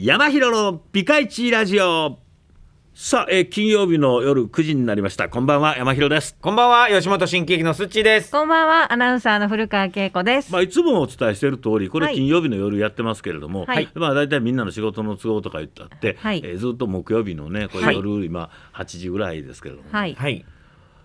山広のピカイチラジオさあ、えー、金曜日の夜9時になりましたこんばんは山広ですこんばんは吉本新喜劇のすっちーですこんばんはアナウンサーの古川恵子ですまあいつもお伝えしている通りこれ金曜日の夜やってますけれども、はい、まあ大体みんなの仕事の都合とか言ったって、はい、えー、ずっと木曜日のねこれ夜、今8時ぐらいですけれども、ね、はい、はい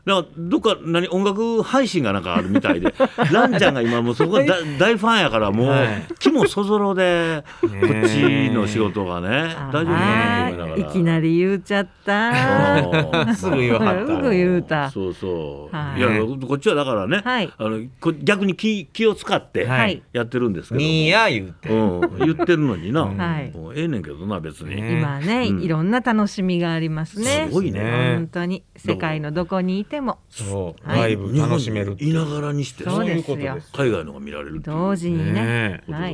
なんかどっか何音楽配信がなんかあるみたいで ランちゃんが今もうそこが大ファンやからもう気もそぞろでこっちの仕事がね大丈夫かなと思いながらいきなり言うちゃった すぐ言わはすぐ言うたそうそう、はい、いやこっちはだからね、はい、あのこ逆に気気を使ってやってるんですけど、はい、や言うて、うん、言ってるのにな、はい、もうええねんけどな別に今ね、うん、いろんな楽しみがありますねすごいね本当に世界のどこにいてもそうライブ楽しめるいながらにしてそういうことです海外のが見られる同時にねいま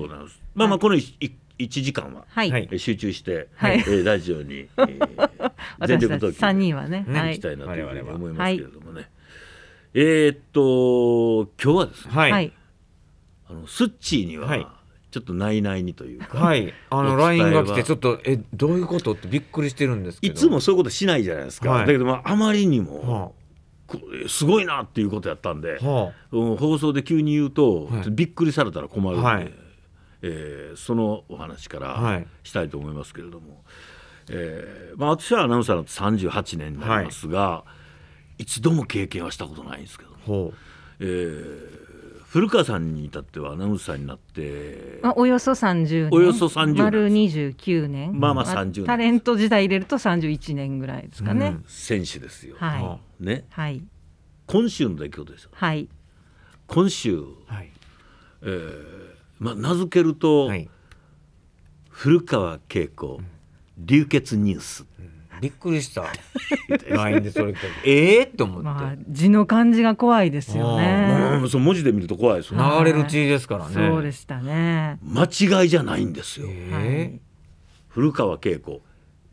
あまあこの一時間は集中してラジオに 全力投球三人はね行きたいなというふうに思いますけれどもねえっと今日はですねあのスッチーにはちょっとないにというか、はい、あの LINE が来てちょっとえどういうことってびっくりしてるんですけどいつもそういうことしないじゃないですか、はい、だけど、まあ、あまりにも、はあ、すごいなっていうことやったんで、はあ、放送で急に言うと、はい、びっくりされたら困るんで、はい、えー、そのお話からしたいと思いますけれども、えーまあ、私はアナウンサーの38年になりますが、一度も経験はしたことないんですけども、えー、古川さんに至ってはアナウンサーになって、まあ、およそ30年およそ30年丸29年まあまあ30年タレント時代入れると31年ぐらいですかね、うん、選手ですよ、はい、ね、はい、今週の出来事ですよ、はい今週、はい、えー、まあ、名付けると、はい、古川恵子流血ニュース、うんびっくりした l i n でそれええって思って、まあ、字の感じが怖いですよねうそう文字で見ると怖いですね流れる血ですからねそうでしたね間違いじゃないんですよ、えー、古川恵子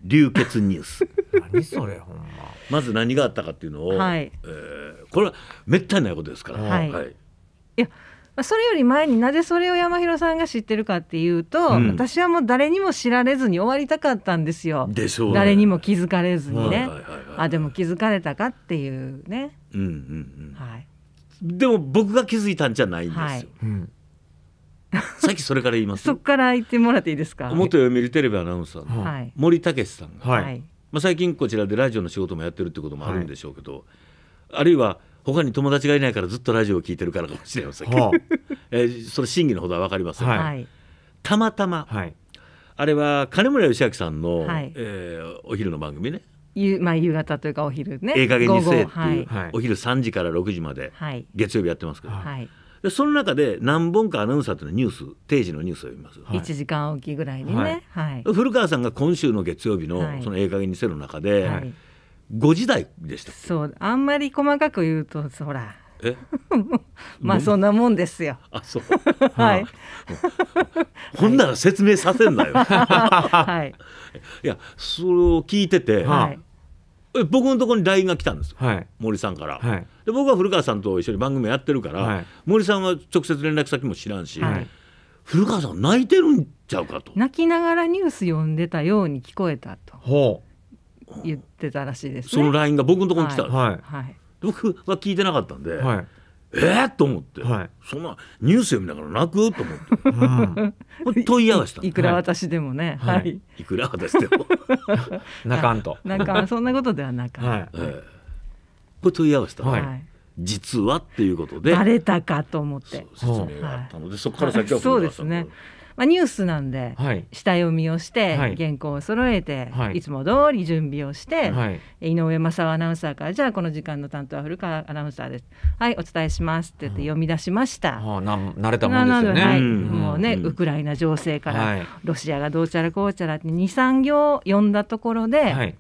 流血ニュース何それほんままず何があったかっていうのを、はい、えー、これはめったにないことですから、はい、はい、いやまあ、それより前になぜそれを山広さんが知ってるかっていうと、うん、私はもう誰にも知られずに終わりたかったんですよ。で誰にも気づかれずにね。はいはいはいはい、あでも気づかれたかっていうね。うんうんうんはい、でも僕が気づいたんじゃないんですよ。はいうん、さっきそれから言います そっから言ってもらっていいですか元読売テレビアナウンサーの、森武さんが、はいまあ、最近こちらでラジオの仕事もやってるってこともあるんでしょうけど、はい、あるいは他に友達がいないからずっとラジオを聞いてるからかもしれませんけど、はあ、えー、その真偽のほどは分かりません、はい、たまたま、はい、あれは金村義明さんの、はい、えー、お昼の番組ね夕,、まあ、夕方というかお昼ね「ええかげにせえ」っていう、はい、お昼3時から6時まで、月曜日やってますけど、でその中で何本かアナウンサーとのニュース定時のニュースを読みます、は1時間おきぐらいにね、古川さんが今週の月曜日の「そのええかげにせえ」の中で「5時台でしたそうあんまり細かく言うとそらえ まあそんなもんですよ。あそう。はい。ほんなら説明させんなよ。はい。いやそれを聞いてて、はい、僕のところにラインが来たんですよ、はい、森さんから、はい、で僕は古川さんと一緒に番組やってるから、はい、森さんは直接連絡先も知らんし、はい、古川さん泣いてるんちゃうかと泣きながらニュース読んでたように聞こえたとほう。言ってたらしいです、ね、その LINE が僕のところに来たんです、はいはい、僕は聞いてなかったんで、はい、えー、と思って、はい、そんなニュース読みながら泣くと思って、うん、問い合わせたいくら私でもね、はい、はい、いくら私でも 泣かんと 泣かんそんなことでは泣かん、はいえー、これ問い合わせた、はい、実はっていうことでバレたかと思って説明があったので、そこから先はそうですねまあ、ニュースなんで、はい、下読みをして、はい、原稿を揃えて、はい、いつも通り準備をして、はい、井上正雄アナウンサーからじゃあこの時間の担当は古川アナウンサーですはいお伝えしますって言って読み出しました、うんあ、な慣れたもんですよね、はい、もうね、うん、ウクライナ情勢から、はい、ロシアがどうちゃらこうちゃらって23行読んだところで、はい、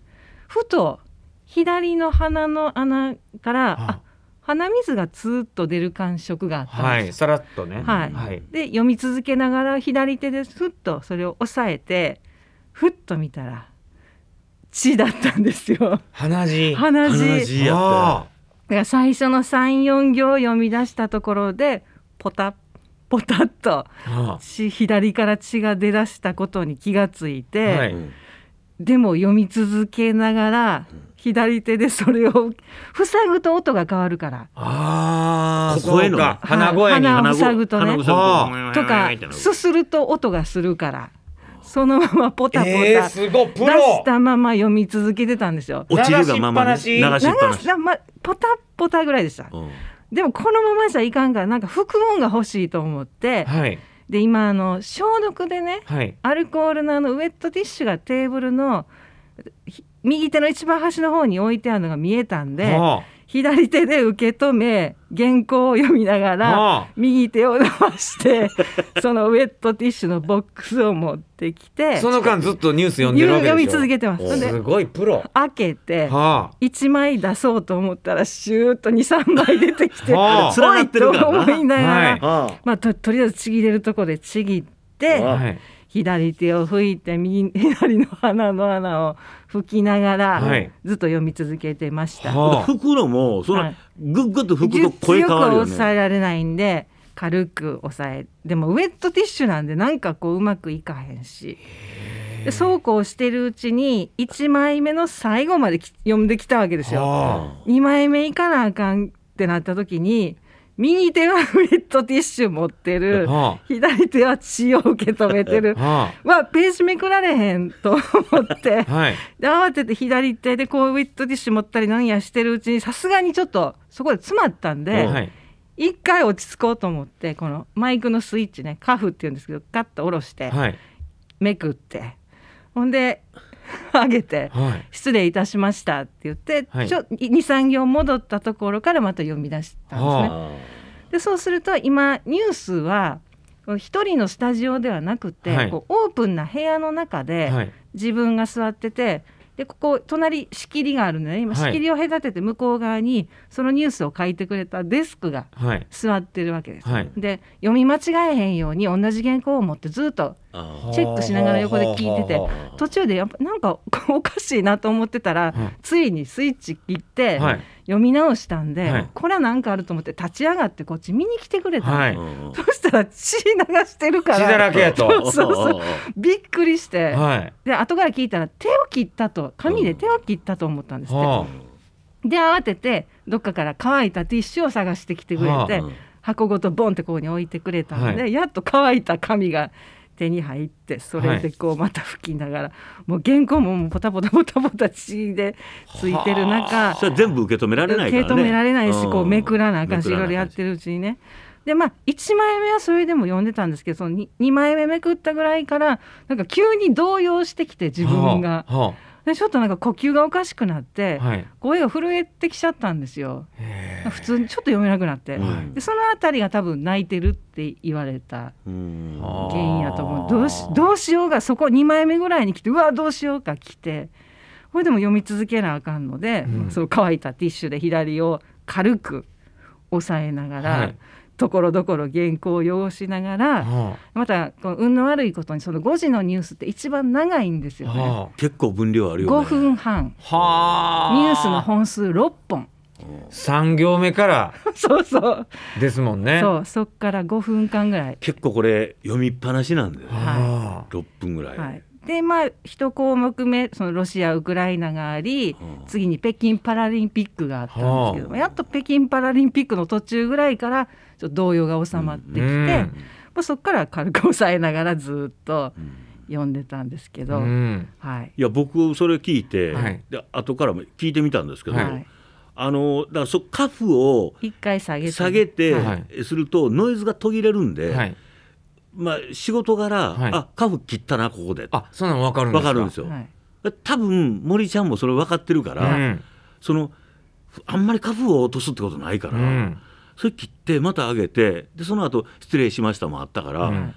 ふと左の鼻の穴からあ鼻水がツーッと出る感触があったはいさらっとね、はい、はい、で読み続けながら左手でふっとそれを押さえてふっと見たら血だったんですよ鼻血鼻血だから最初の34行読み出したところでポタッポタッと血左から血が出だしたことに気がついて、はい、でも読み続けながら、うん左手でそれを塞ぐと音が変わるから。ああ、声の鼻声に鼻を塞ぐとね。とかすすると音がするから。そのままポタポタ、出したまま読み続けてたんですよ。落ちるがまま、ね、流しっぱなし。ポタポタぐらいでした。でもこのままじゃいかんからなんか副音が欲しいと思って。はいで今あの消毒でね、はい、アルコールのあのウエットティッシュがテーブルの右手の一番端の方に置いてあるのが見えたんで。はあ左手で受け止め原稿を読みながら右手を伸ばして そのウェットティッシュのボックスを持ってきてその間ずっとニュース読んでるわけ読み続けてますすごいプロ開けて1枚出そうと思ったらシューッと23枚出てきて「はあ、おい!」と思いながら、はまあととりあえずちぎれるとこでちぎって。はい左手を吹いて右左の鼻の穴を拭きながら、はい、ずっと読み続けてました。はあ、拭くのもそのグッグッと拭くと声変わるよね。はい、抑えられないんで軽く抑えでもウェットティッシュなんでなんかこううまくいかへんし。でそうこうしてるうちに1枚目の最後まで読んできたわけですよ。はあ、2枚目いかなあかんってなった時に右手はウィットティッシュ持ってる、はあ、左手は血を受け止めてる、はあ、わページめくられへんと思って、はい、で慌てて左手でこうウィットティッシュ持ったりなんやしてるうちにさすがにちょっとそこで詰まったんで。はい一回落ち着こうと思ってこのマイクのスイッチねカフっていうんですけどカッと下ろして、はい、めくってほんで あげて、はい、失礼いたしましたって言って、はい、23行戻ったところからまた読み出したんですね。でそうすると今ニュースは一人のスタジオではなくて、はい、こうオープンな部屋の中で自分が座ってて。でここ隣仕切りがあるので、ね、今仕切りを隔てて向こう側にそのニュースを書いてくれたデスクが座ってるわけです。はい、で読み間違えへんように同じ原稿を持ってずっとチェックしながら横で聞いてて途中でやっぱなんかおかしいなと思ってたら、ついにスイッチ切って、読み直したんで、これは何かあると思って立ち上がってこっち見に来てくれた、はい、そしたら血流してるから血だらけやと そうそうびっくりして、はい、で後から聞いたら手を切ったと紙で手を切ったと思ったんですって、で慌ててどっかから乾いたティッシュを探してきてくれて、箱ごとボンってここに置いてくれたんで、やっと乾いた紙が手に入ってそれでこうまた吹きながら、はい、もう原稿もポタポタポタポタ血でついてる中それ全部受け止められない、ね、受け止められないしこうめくらなあかんしいろいろやってるうちにねでまあ1枚目はそれでも読んでたんですけどその 2, 2枚目めくったぐらいからなんか急に動揺してきて自分が。はあはあでちょっとなんか呼吸がおかしくなって、はい、声が震えてきちゃったんですよ普通にちょっと読めなくなって、はい、でその辺りが多分泣いてるって言われた原因やと思うどうしどうしようがそこ2枚目ぐらいに来てうわどうしようか来てこれでも読み続けなあかんので、うん、その乾いたティッシュで左を軽く押さえながら。はいところどころ原稿を要しながら、はあ、またこの運の悪いことにその5時のニュースって一番長いんですよね、はあ、結構分量あるよね5分半、はあ、ニュースの本数6本3行目から そうそうですもんねそうそっから5分間ぐらい結構これ読みっぱなしなんだよ、ね、はい、6分ぐらい、はい、でまあ一項目目そのロシアウクライナがあり、はあ、次に北京パラリンピックがあったんですけどはあ、やっと北京パラリンピックの途中ぐらいからちょっと動揺が収まってきて、まあ、そこから軽く抑えながらずっと。読んでたんですけど、はい、いや僕それ聞いて、はい、で後からも聞いてみたんですけど、はいあのだからそカフを一回下げて下げて、はい、するとノイズが途切れるんで、はい、まあ仕事柄、はい、あカフ切ったなここであそんなの分かるんですかるんですよ、はい、多分森ちゃんもそれ分かってるから、うん、そのあんまりカフを落とすってことないから、うん、それ切ってまた上げてでその後失礼しましたもあったから、うん、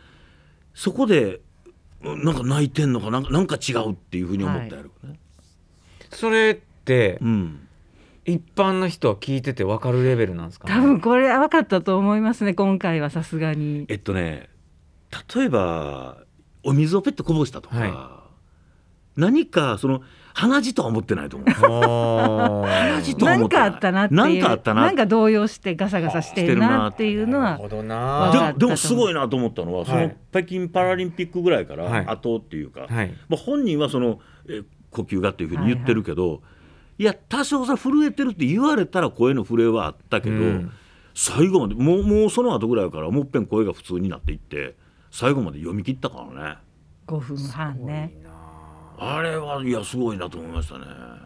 そこでなんか泣いてんのかなんかなんか違うっていうふうに思ったやろね、はい、それって、うん、一般の人は聞いてて分かるレベルなんですか、ね、多分これは分かったと思いますね今回はさすがにえっとね例えばお水をペットこぼしたとか、はい、何かその鼻血とは思ってないと思う。鼻血とは思ってない。なんかあったなってなんかあったな。なんか動揺してガサガサしてるなっていうのは。でもでもすごいなと思ったのは、はい、その北京パラリンピックぐらいから後っていうか、はい、まあ本人はそのえ呼吸がっていうふうに言ってるけど、はいはい、いや多少さ震えてるって言われたら声の震えはあったけど、うん、最後までもうもうその後ぐらいからもっぺん声が普通になっていって最後まで読み切ったからね。五分半ね。あれはいやすごいなと思いましたね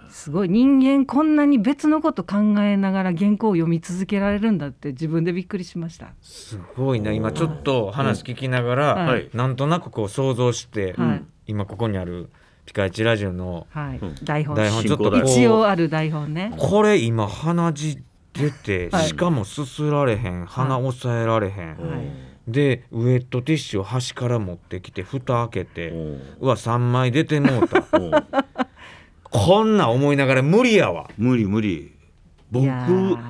すごい人間こんなに別のこと考えながら原稿を読み続けられるんだって自分でびっくりしましたすごいな今ちょっと話聞きながら、はい、なんとなくこう想像して、はい、今ここにあるピカイチラジオの、はい台本台本ちょっと一応ある台本ねこれ今鼻血出て、しかもすすられへん鼻抑えられへん、はいでウエットティッシュを端から持ってきて蓋開けてうわ3枚出てもうた こんな思いながら無理やわ無理無理僕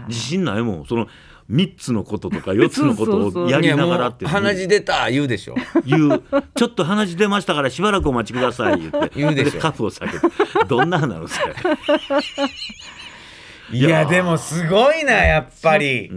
自信ないもんその3つのこととか4 つのことをやりながらって鼻血出た言うでしょ言うちょっと鼻血出ましたからしばらくお待ちください言って 言うでしょカフを下げてどんな花のそれいやでもすごいなやっぱり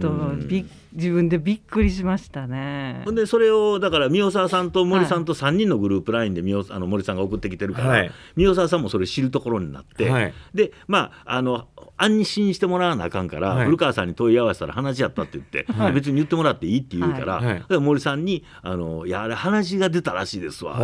びっ自分でびっくりしましたねでそれをだから宮沢さんと森さんと3人のグループ LINE で三あの森さんが送ってきてるから、はい、宮沢さんもそれ知るところになって、はい、でまああの安心してもらわなあかんから、はい、古川さんに問い合わせたら話やったって言って、はい、別に言ってもらっていいって言うから,、はい、森さんにあの「いやあれ話が出たらしいですわ」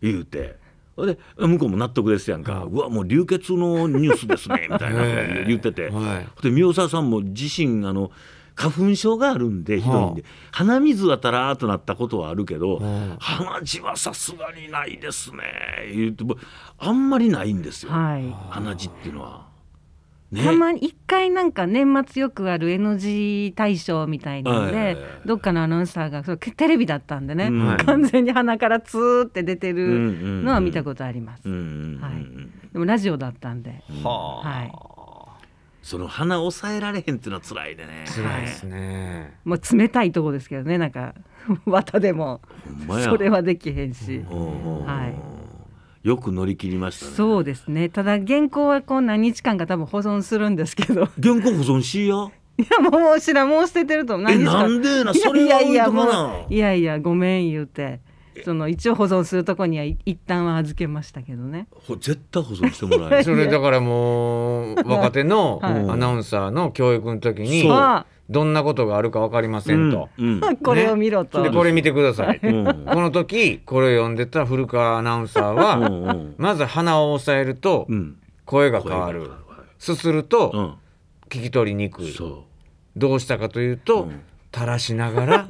言うて。で向こうも納得ですやんか、うわもう流血のニュースですねみたいな言ってて、はい、で沢さんも自身あの花粉症があるんでひどいんで、はあ、鼻水はたらーとなったことはあるけど、はあ、鼻血はさすがにないですね言うあんまりないんですよ、はい、鼻血っていうのは。ね、たまに一回なんか年末よくある NG 大賞みたいなので、どっかのアナウンサーがそテレビだったんでね、うん、完全に鼻からツーって出てるのは見たことあります。でもラジオだったんで、うん、はいその鼻抑えられへんっていうのは辛いね辛いですねもう冷たいとこですけどねなんか 綿でもそれはできへんし、はいよく乗り切りました、ね、そうですね。ただ原稿はこう何日間か多分保存するんですけど。原稿保存し や。いやもう知らもう捨ててると何日間。なんでなそれはいやいやごめん言うて。その一応保存するとこには一旦は預けましたけどね絶対保存してもらえそれだからもう若手の アナウンサーの教育の時に、どんなことがあるか分かりませんと、うんうん、これを見ろと、ね、これ見てください、うん、この時これを読んでた古川アナウンサーはまず鼻を押さえると声が変わる、すすると聞き取りにくい、どうしたかというと、垂らしながら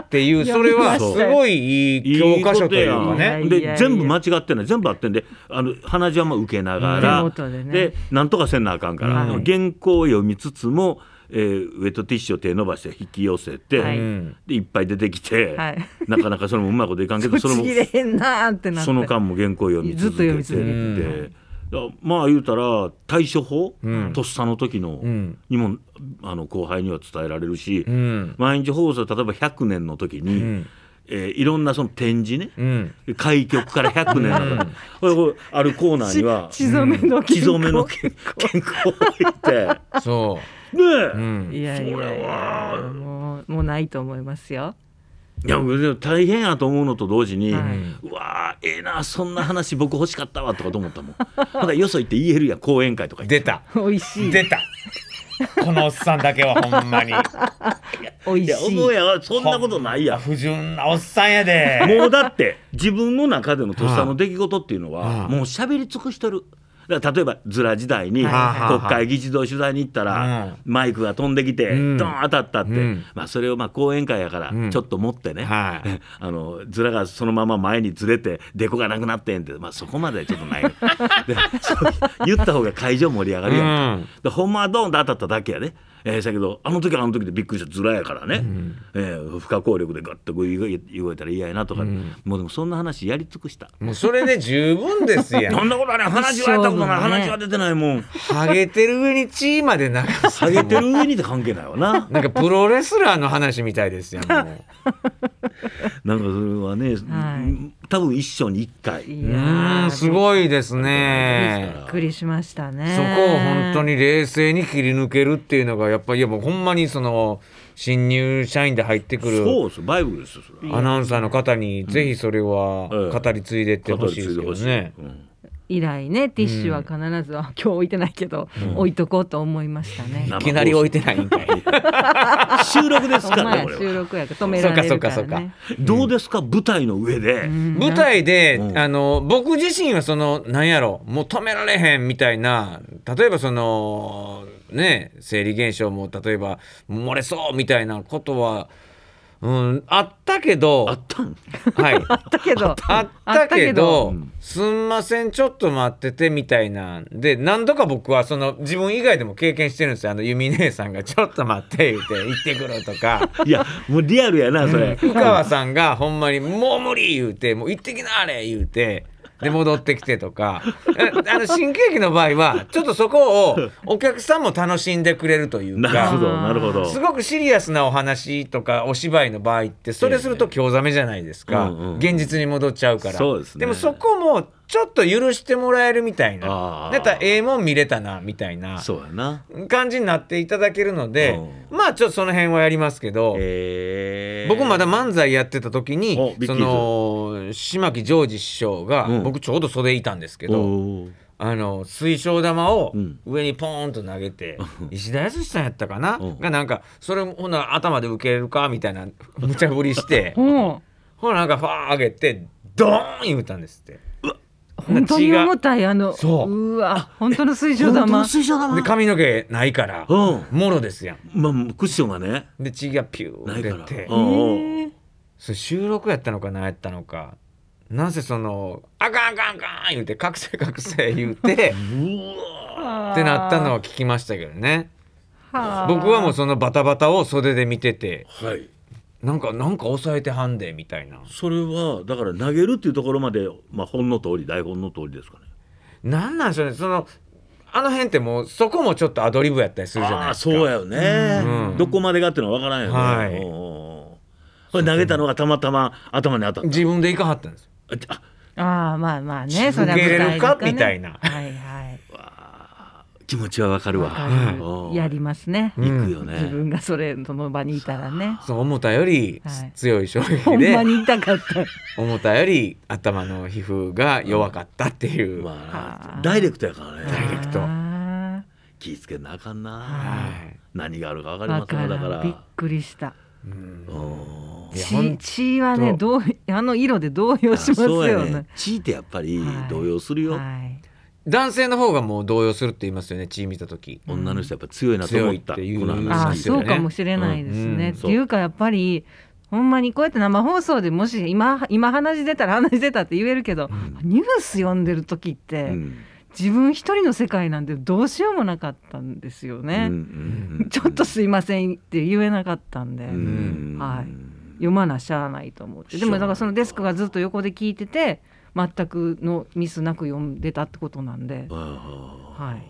っていう それはすごいいい教科書というかねで全部間違ってない全部合ってんであの鼻血はう受けながら、でなんとかせんなあかんから、原稿を読みつつもえー、ウェットティッシュを手伸ばして引き寄せて、はい、でいっぱい出てきて、はい、なかなかそれもうまいこといかんけど それその間も原稿読み続けてって。まあ言うたら対処法、うん、とっさの時のにも、あの後輩には伝えられるし、毎日放送例えば100年の時に。えー、いろんなその展示ね、うん、開局から100年かうん、あるコーナーには血染めの健康の健康を置いてそうねえ、うん、いやいやいやもうもうないと思いますよ。いや大変やと思うのと同時に、はい、うわええー、なそんな話僕欲しかったわとかと思ったもんまだ よそ行って言えるや講演会とか出たおいしい出たこのおっさんだけはほんまに。おいしい。思うやそんなことないや。不純なおっさんやで。もうだって自分の中でのとっさの出来事っていうのは、はあ、もう喋り尽くしてる。から例えばズラ時代に国会議事堂取材に行ったら、マイクが飛んできて、ドん、ン当たったって、うん、まあ、それをまあ講演会やからちょっと持ってね、うんはい、あのズラがそのまま前にずれてでこがなくなってんって、まあ、そこまでちょっとない でそう言った方が会場盛り上がるやんか、うん、でほんまはドンと当たっただけやねえー、せけどあの時はあの時でびっくりしたずらやからね、うん、えー、不可抗力でガッとこい動いたら嫌やなとか、うん、もうでもそんな話やり尽くしたもうそれで十分ですやんそんなことあれ話はやったことない、話は出てないもんハゲてる上に地位まで流すハゲてる上にって関係ないわななんかプロレスラーの話みたいですやんもう なんかそれはね、はい多分一生に一回うんすごいですねびっくりしましたねそこを本当に冷静に切り抜けるっていうのがやっぱりいやもうほんまにその新入社員で入ってくるそうですバイブルですアナウンサーの方にぜひそれは語り継いでってほしいですけね、うん以来ねティッシュは必ず、今日置いてないけど、置いとこうと思いましたねいきなり置いてないんかい 収録ですからねこれ収録やと止められるから、ね、そうかそうかうか、どうですか舞台の上で、舞台で、あの僕自身はそのなんやろもう止められへんみたいな例えばそのね生理現象も例えば漏れそうみたいなことはうん、あったけどあったん、はい、あったけどあったけどすんませんちょっと待っててみたいなで何度か僕はその自分以外でも経験してるんですよあの弓姉さんが「ちょっと待って」言って「行ってくる」とか いやもうリアルやなそれ福川さんがほんまに「もう無理」言うて「もう行ってきなあれ」言うてで戻ってきてとかあの新喜劇の場合はちょっとそこをお客さんも楽しんでくれるというかなるほどなるほどすごくシリアスなお話とかお芝居の場合ってそれすると興ざめじゃないですか、現実に戻っちゃうから、でもそこもちょっと許してもらえるみたいなだったらええもん見れたなみたいな感じになっていただけるので、まあちょっとその辺はやりますけど、えー、僕まだ漫才やってた時にその島木ジョージ師匠が、うん、僕ちょうど袖いたんですけど。あの水晶玉を上にポーンと投げて、うん、石田康さんやったかな、うん、がなんかそれほな頭で受けるかみたいな無茶振りして、うん、ほらなんかファー上げてドーン言うたんですって。本当に重たいあのそううわ本当の水晶玉水晶玉で髪の毛ないからもろですやん、まあ、クッションがねで血がピュー出てそれ収録やったのかなやったのかなんせその「あかんあかんあかん」言うて「覚醒覚醒」言うてうわってなったのは聞きましたけどね僕はもうそのバタバタを袖で見てて、はい、なんかなんか抑えてはんでみたいなそれはだから投げるっていうところまで、まあ、本の通り台本の通りですかねなんなんでしょうねそのあの辺ってもうそこもちょっとアドリブやったりするじゃないですかそうやよね、うん、どこまでがっていうのは分からんよね、はいおこれ投げたのがたまたま頭に当たった自分でいかはったんですああまあまあねそれは受けれるか、みたいなはいはい気持ちはわかるわやりますね、う行くよね自分がそれその場にいたらねそう思ったより強い衝撃で、はい、に痛かった思ったより頭の皮膚が弱かったっていう、まあ、ダイレクトやからねダイレクト気付けなあかんな、はい、何があるかわかりませんだからびっくりしたうん血血はねどうあの色で動揺しますよね血ってやっぱり動揺するよ、はいはい男性の方がもう動揺するって言いますよねチーム見た時女の人やっぱ強いなと思ったっていう、ね、あそうかもしれないですね、うんうん、っていうかやっぱりほんまにこうやって生放送でもし今今話出たら話出たって言えるけど、うん、ニュース読んでる時って、自分一人の世界なんてどうしようもなかったんですよね、ちょっとすいませんって言えなかったんで、はい、読まなしゃあないと思ってでもだからそのデスクがずっと横で聞いてて全くのミスなく読んでたってことなんで、は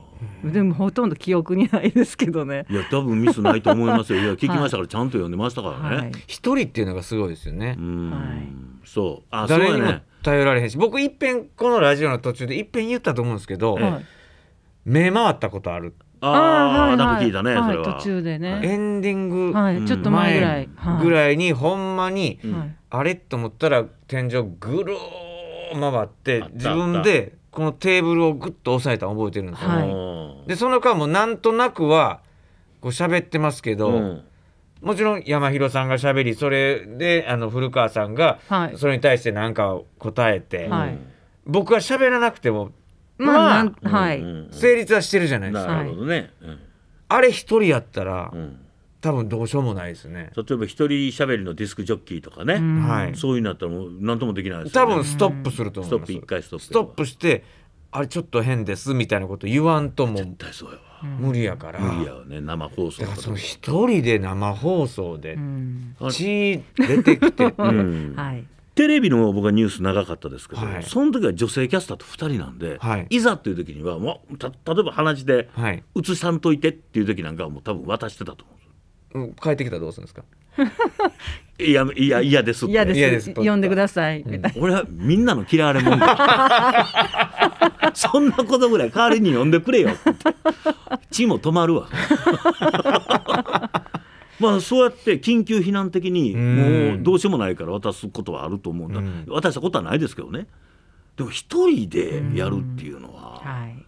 い、でもほとんど記憶にないですけどねいや多分ミスないと思いますよ いや聞きましたからちゃんと読んでましたからね一、はい、人っていうのがすごいですよねはいそうあ誰にも頼られへんし、僕いっぺんこのラジオの途中でいっぺん言ったと思うんですけど、はい、目回ったことあるああ、はいなんか聞いたね、はい、それは。途中でね。エンディング、はい、ちょっと前ぐらい、ぐらいに、ほんまに、はい、あれと思ったら、天井ぐる回って自分でこのテーブルをグッと押さえたの覚えてるんですよ、はい、でその間もなんとなくはこう喋ってますけど、うん、もちろん山広さんがしゃべりそれであの古川さんがそれに対して何か答えて、はい、僕は喋らなくてもまあ、まあ、はい、成立はしてるじゃないですか。ね、あれ一人やったら、うん多分どうしようもないですね例えば一人しゃべりのディスクジョッキーとかね、はい、そういうなったらもう何ともできないです、ね、多分ストップすると思いますストップ一回ストップストップしてあれちょっと変ですみたいなこと言わんとも絶対そうやわ無理やから無理やよね生放送だからその一人で生放送で血出てきて、うん はいテレビの僕はニュース長かったですけど、はい、その時は女性キャスターと2人なんで、はい、いざという時にはもうた例えば鼻血で映さんといてっていう時なんかはもう多分渡してたと思う帰ってきたらどうするんですか いやいや嫌です嫌です呼んでください、うん、俺はみんなの嫌われ者 そんなことぐらい代わりに呼んでくれよ血も止まるわ まあそうやって緊急避難的にもうどうしようもないから渡すことはあると思うんだ、うん、渡したことはないですけどねでも一人でやるっていうのは、はい、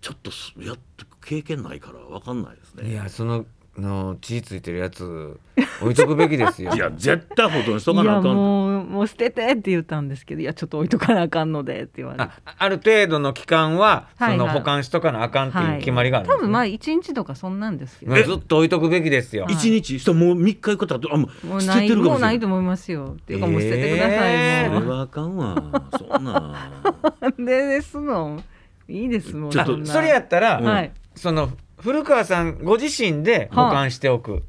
ちょっとやっ経験ないから分かんないですねいやそのの血ついてるやつ置いとくべきですよ いや絶対保存しとかなあかんもうもう捨ててって言ったんですけどいやちょっと置いとかなあかんのでって言われてある程度の期間は、その保管しとかなあかんっていう決まりがある、ねはい、多分まあ1日とかそんなんですけどずっと置いとくべきですよ、はい、1日そたもう3日行くとあもう捨ててるかももうないと思いますよっていうかもう捨ててください、えー、それはあかんわそんな でですのいいですもんちょっとそれやったら、はい、その古川さんご自身で保管しておく。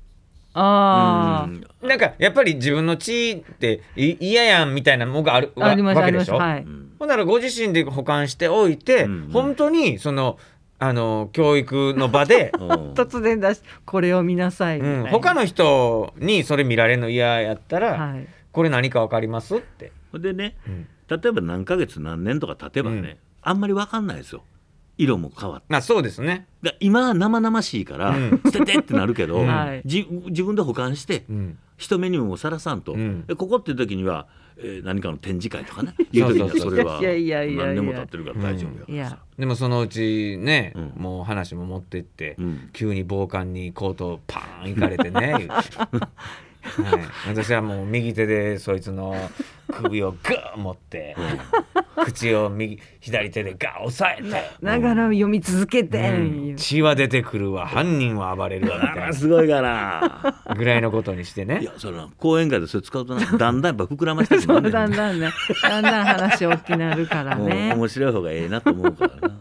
ああ、なんかやっぱり自分の地位って嫌やんみたいなものがあるわけでしょ、はい、ほんならご自身で保管しておいて、うん本当にそのあの教育の場で 突然出しこれを見なさい、うん、他の人にそれ見られるの嫌やったら、はい、これ何か分かりますって。でね、うん、例えば何ヶ月何年とか経てばね、うん、あんまり分かんないですよ。色も変わってあそうですねだ今は生々しいから、捨ててってなるけど、はいじ自分で保管して、人目にもさらさんと、ここっていう時には、えー、何かの展示会とかねいう時にはそれは何年も経ってるから大丈夫やでもそのうちね、もう話も持ってって、急に防寒にコートをパーン行かれてね はい、私はもう右手でそいつの首をグー持って、うん、口を右左手でガー押さえてながら読み続けて、うん、血は出てくるわ犯人は暴れるわみたいなすごいかなぐらいのことにしてねいやその講演会でそれ使うとだんだんやっぱ膨らましてる、ね、だんだんねだんだん話大きくなるからね 面白い方がええなと思うからな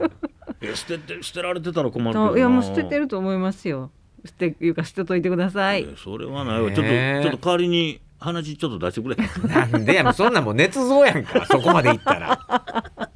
捨てて捨てられてたら困るいやもう捨ててると思いますよっていうかしといてください、えー、それはないわちょっとちょっと代わりに話ちょっと出してくれ なんでやそんなもう捏造やんかそこまでいったら。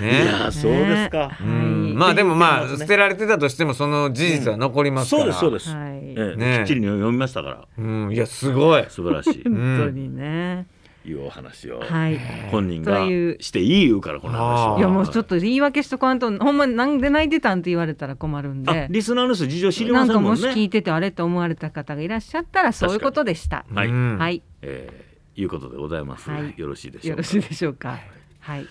ね、いやそうですか、ね、うんまあでもまあ、捨てられてたとしてもその事実は残りますから、うん、そうですそうです、はい、ね、きっちり読みましたから、うん、いやすごい素晴らしい本当にね、うんいうお話を、はい、本人がしていい言うからこの話いやもうちょっと言い訳しとかんとほんまなんで泣いてたんって言われたら困るんでリスナーの人事情知りませんもん、ね、なんかもし聞いててあれと思われた方がいらっしゃったらそういうことでしたはい、はい、えー、いうことでございます、はい、よろしいでしょうかよろしいでしょうかはい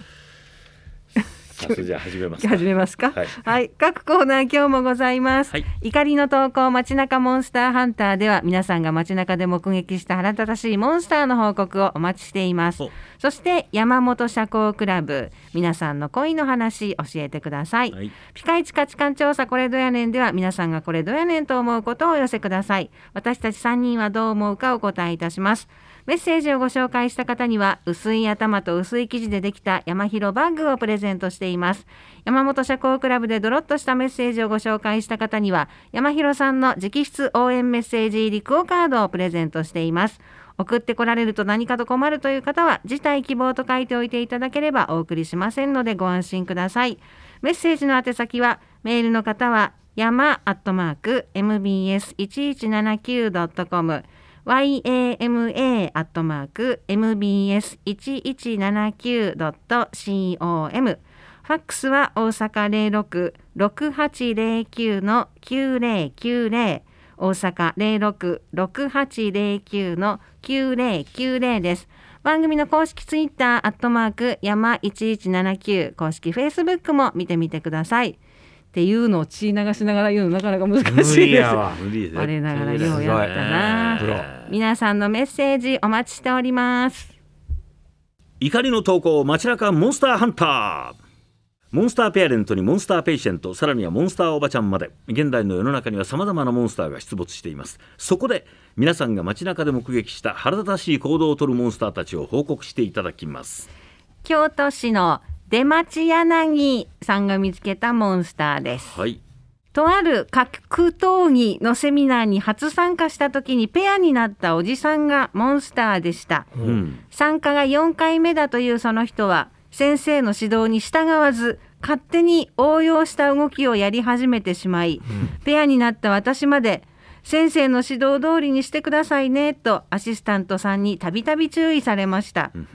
早じゃ始めます 始めますか、はい、はい、各コーナー今日もございます、はい、怒りの投稿街中モンスターハンターでは皆さんが街中で目撃した腹立たしいモンスターの報告をお待ちしていますそして山本社交クラブ皆さんの恋の話教えてください、はい、ピカイチ価値観調査これどやねんでは皆さんがこれどやねんと思うことをお寄せください私たち3人はどう思うかお答えいたしますメッセージをご紹介した方には薄い頭と薄い生地でできた山広バッグをプレゼントしています山本社交クラブでドロッとしたメッセージをご紹介した方には山広さんの直筆応援メッセージ入りクオカードをプレゼントしています送ってこられると何かと困るという方は辞退希望と書いておいていただければお送りしませんのでご安心くださいメッセージの宛先はメールの方は山アットマーク mbs1179.com yama.mbs1179.com ファックスは大阪066809の9090大阪066809の9090です。番組の公式ツイッター、アットマーク、山1179、公式フェイスブックも見てみてください。っていうのを血流しながら言うのなかなか難しいです 我ながらようやったな、皆さんのメッセージお待ちしております怒りの投稿街中モンスターハンターモンスターペアレントにモンスターペイシェントさらにはモンスターおばちゃんまで現代の世の中にはさまざまなモンスターが出没していますそこで皆さんが街中で目撃した腹立たしい行動をとるモンスターたちを報告していただきます京都市の出町柳さんが見つけたモンスターです。はいとある格闘技のセミナーに初参加した時にペアになったおじさんがモンスターでした、うん、参加が4回目だというその人は先生の指導に従わず勝手に応用した動きをやり始めてしまい、うん、ペアになった私まで先生の指導通りにしてくださいねとアシスタントさんにたびたび注意されました、うん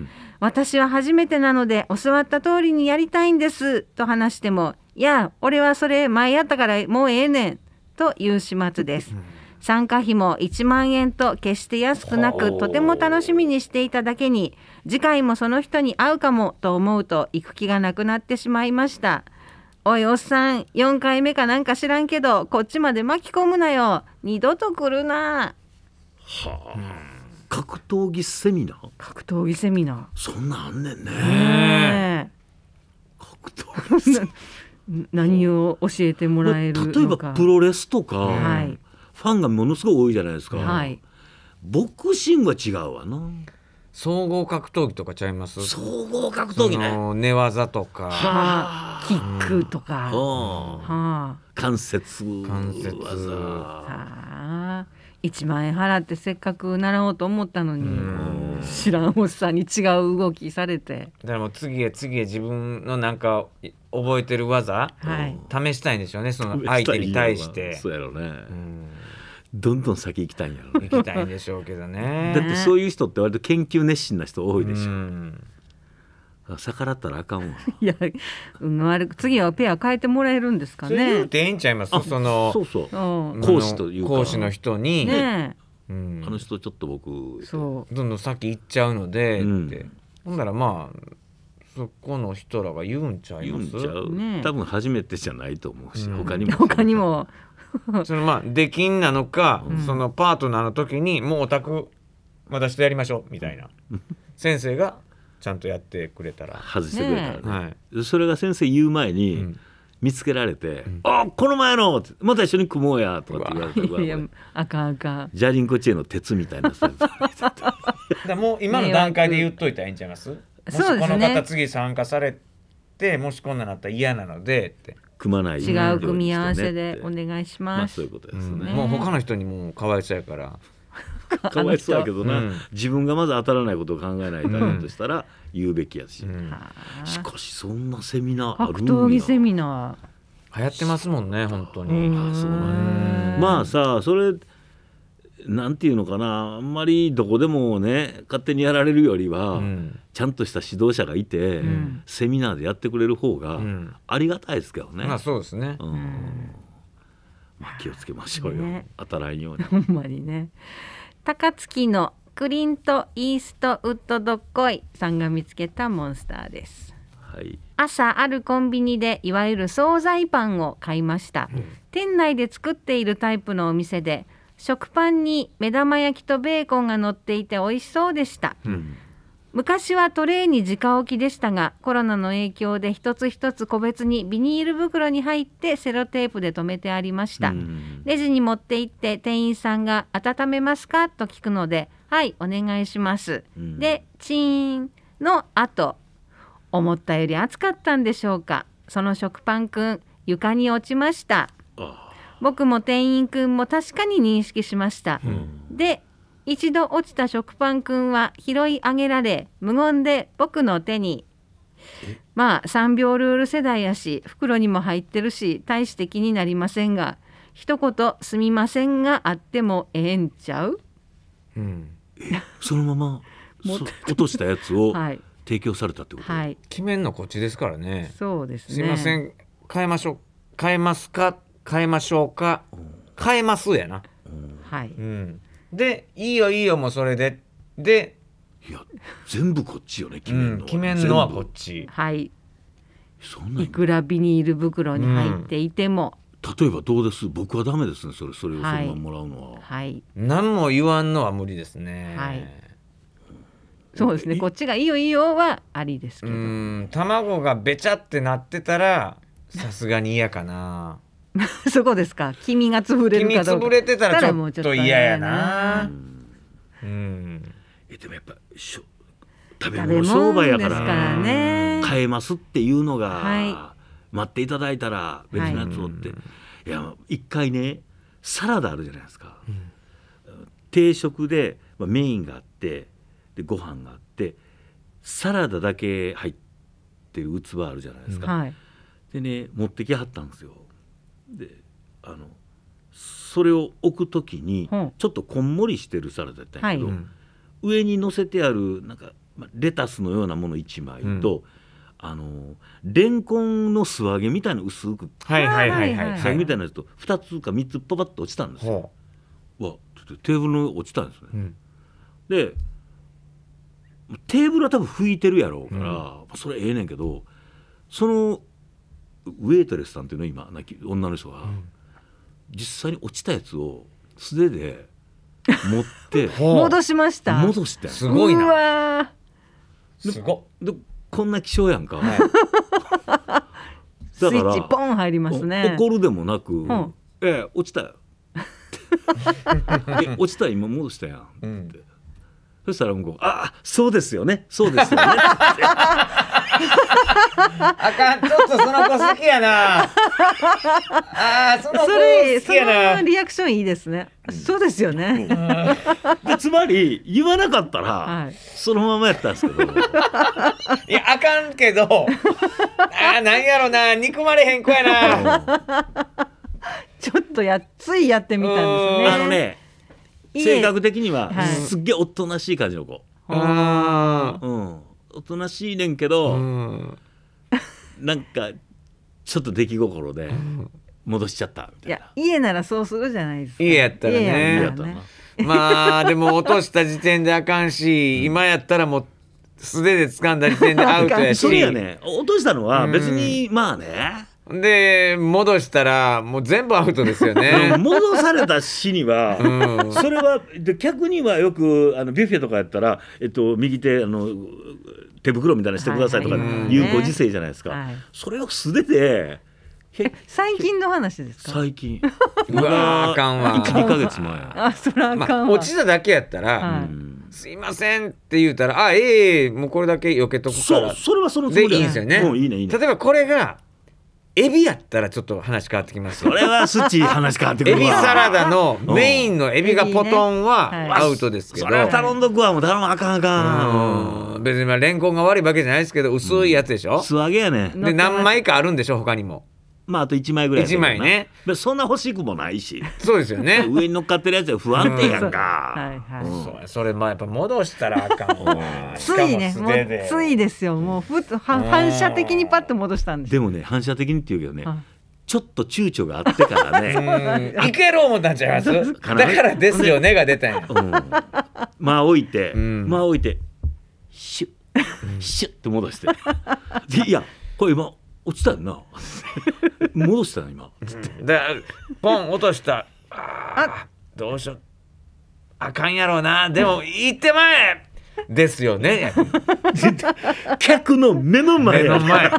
私は初めてなので教わった通りにやりたいんですと話してもいや俺はそれ前やったからもうええねんという始末です。参加費も1万円と決して安くなくとても楽しみにしていただけに次回もその人に会うかもと思うと行く気がなくなってしまいましたおいおっさん4回目かなんか知らんけどこっちまで巻き込むなよ二度と来るなはあ格闘技セミナー格闘技セミナーそんなあんねんね、格闘技何を教えてもらえる例えばプロレスとか、はい、ファンがものすごい多いじゃないですか、はい、ボクシングは違うわな総合格闘技とかちゃいます総合格闘技ね寝技とか、はあ、キックとか、うんはあ、関節技、はあ1万円払ってせっかく習おうと思ったのに知らんおっさんに違う動きされてだからもう次へ次へ自分のなんか覚えてる技、はい、試したいんでしょうねその相手に対してそうやろうね、うんどんどん先行きたいんやろ、ね、行きたいんでしょうけどね だってそういう人って割と研究熱心な人多いでしょ、うん逆らったらあかんわ。いや、うん、れ次はペア変えてもらえるんですかね。そいいんちゃいます。そのそうそう、講師という講師の人に、ねうん、あの人ちょっと僕そうどんどん先行っちゃうのでほんならまあそこの人らが言うんちゃいます。多分初めてじゃないと思うし、他にも他にも そのまあ出禁なのか、そのパートナーの時にもうオタク私とやりましょうみたいな先生が。ちゃんとやってくれたら外してくれたらね、ねはい、それが先生言う前に、うん見つけられて「うん、あこの前の!」また一緒に組もうや」とかって言われたあかんあかんジャリンコチェの鉄みたいな だもう今の段階で言っといたらいいんちゃいます、もしこの方次参加されてもしこんななったら嫌なのでって組まない違う組み合わせでお願いします、まあ、そういうことですね、うん、もう他の人にもうかわいそうやから かわいそうやけどな、うん、自分がまず当たらないことを考えないとあとしたら言うべきやし、うん、しかしそんなセミナーあるんやセミナー流行ってますもんね本当にあそうなんまあさそれなんていうのかなあんまりどこでもね勝手にやられるよりは、うん、ちゃんとした指導者がいて、うん、セミナーでやってくれる方がありがたいですけどね。まあ、そうですね、うんまあ、気をつけましょうよ、ね、当たらいように。ほんまにね高槻のクリント・イーストウッド・ドッコイさんが見つけたモンスターです、はい、朝あるコンビニでいわゆる惣菜パンを買いました、うん、店内で作っているタイプのお店で食パンに目玉焼きとベーコンが乗っていて美味しそうでした、うん昔はトレーに直置きでしたがコロナの影響で一つ一つ個別にビニール袋に入ってセロテープで留めてありましたレジに持って行って店員さんが「温めますか?」と聞くので「はいお願いします」でチーンの後思ったより暑かったんでしょうかその食パンくん床に落ちました僕も店員くんも確かに認識しました、で一度落ちた食パンくんは拾い上げられ無言で僕の手にまあ3秒ルール世代やし袋にも入ってるし大して気になりませんが一言「すみません」があってもええんちゃう、うん、そのまま 落としたやつを 提供されたってこと、はい、決めんのこっちですからねそうですねすみません変えましょう変えますか変えましょうか変えますやな、うん、はい、うんで「いいよいいよもうそれで」でいや全部こっちよね決めるのは、うん、決めんのはこっちはいいくらビニール袋に入っていても、うん、例えばどうです僕はダメですねそれそれをそのままもらうのは、はい、はい、何も言わんのは無理ですねはいそうですねこっちが「いいよいいよ」はありですけどうん卵がべちゃってなってたらさすがに嫌かな そこですか君が潰れるかどうか君潰れてたらちょっと嫌やなうん、えでもやっぱしょ食べ物商売やからね、買えますっていうのが、はい、待っていただいたら別のやつをって、はい、いや一回ねサラダあるじゃないですか、うん、定食で、まあ、メインがあってでご飯があってサラダだけ入ってる器あるじゃないですか、うんはい、でね持ってきはったんですよであのそれを置くときに、うん、ちょっとこんもりしてるサラダやったんやけど、はい、上に乗せてあるなんかレタスのようなもの1枚と、うん、あのレンコンの素揚げみたいな薄く素揚げみたいなやつと2つか3つパパッと落ちたんですよ。テーブルの落ちたんですね。うん、でテーブルは多分拭いてるやろうから、うん、それええねんけどそのウェイトレスさんっていうの今なき女の人が、実際に落ちたやつを素手で持って 戻しました戻してすごいなすごでこんな気象やんか、はい、だからスイッチポン入りますね怒るでもなく、うん、ええ落ちたよ え落ちた今戻したやんって、うんそしたら向こう「ああそうですよねそうですよね」あかんちょっとその子好きやなああ、その子それ好そきやなのリアクションいいですね、そうですよね、でつまり言わなかったら、はいそのままやったんですけどいやあかんけどあーなんやろうな憎まれへん子やな ちょっとやついやってみたんですねあのね性格的にはすっげえおとなしい感じの子、ああうんおとなしいねんけど、うん、なんかちょっと出来心で戻しちゃったみたいな、いや家ならそうするじゃないですか家やったらねやったらねまあでも落とした時点であかんし、今やったらもう素手で掴んだ時点でアウトやし そうやね落としたのは別に、まあねで戻したらもう全部アウトですよね 戻された死には、うん、それはで客にはよくあのビュッフェとかやったら、えっと、右手あの手袋みたいなしてくださいとかいうご時世じゃないですか、はい、それを素手で最近の話ですか最近 うわあかんわ12か月前 あそれあかんわ、まあ、落ちただけやったら、はい、すいませんって言うたらあええー、もうこれだけ避けとくからそれはそのつもりでいいですよね、ういいねいいね例えばこれがエビやったらちょっと話変わってきますそれはスチ話変わってくるエビサラダのメインのエビがポトンはアウトですけど、それは頼んどくわもう頼むあかんあかん、うん別にまあレンコンが悪いわけじゃないですけど薄いやつでしょ、素揚げやねで何枚かあるんでしょ他にもまああと1枚ぐらい、一枚ねそんな欲しくもないしそうですよね 上に乗っかってるやつは不安定やんか、うんはいはい、そそれまあやっぱ戻したらあかんついねもうついですよもうふつ反射的にパッと戻したんですでもね反射的にっていうけどねちょっと躊躇があってからね いけろ思ったんちゃいますだからですよねが出たんや、うん、まあ置いて、うん、まあ置いてシュッシュッって戻していやこれ今落ちたよな戻したの今、うん、でポン落としたああどうしようあかんやろうなでも行ってまえですよね 客の目の前目の前、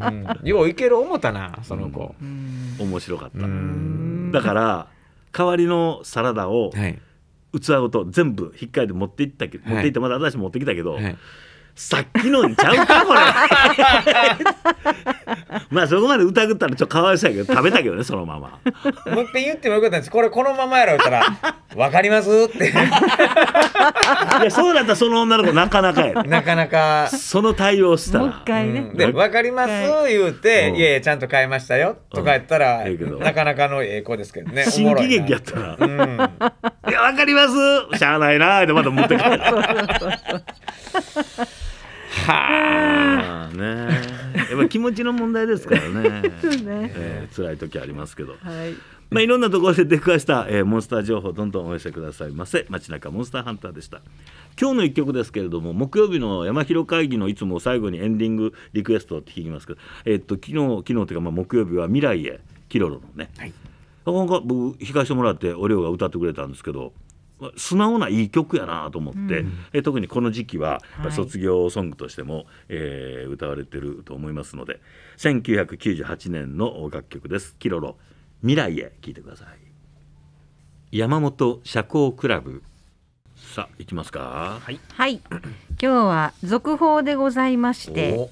うん、よういける思ったなその子、うん、面白かっただから代わりのサラダを、はい、器ごと全部ひっかいて持っていったけ、はい、持っていってまた私持ってきたけど、はいさっきのんちゃうかこれ まあそこまで疑ったらちょっとかわいそうやけど食べたけどねそのままもう一て言ってもよかったんですこれこのままやろうったら「分 かります?」っていやそうだったらその女の子なかなかやなかなかその対応したらもう一回ね、うん、で「分かります」言うて「いやいやちゃんと買いましたよ」とかやったら、うん、なかなかのええ子ですけどね新喜劇やったら「うん、いや分かりますしゃあないな」でまた持ってくる はあねやっぱ気持ちの問題ですからねね、えー、辛い時ありますけど、はいまあ、いろんなところで出くわした、えー、モンスター情報どんどんお寄せくださいませ街中モンスターハンターでした今日の一曲ですけれども木曜日の山広会議のいつも最後にエンディングリクエストって聞きますけど、えー、っと昨日昨日というかまあ木曜日は「未来へキロロ」のね、はい、僕弾かしてもらってお亮が歌ってくれたんですけど素直ないい曲やなと思って、うん、え特にこの時期は卒業ソングとしても、はい、えー、歌われてると思いますので1998年の楽曲です「キロロ未来へ」聴いてください山本社交クラブさあ行きますかはい、はい、今日は続報でございまして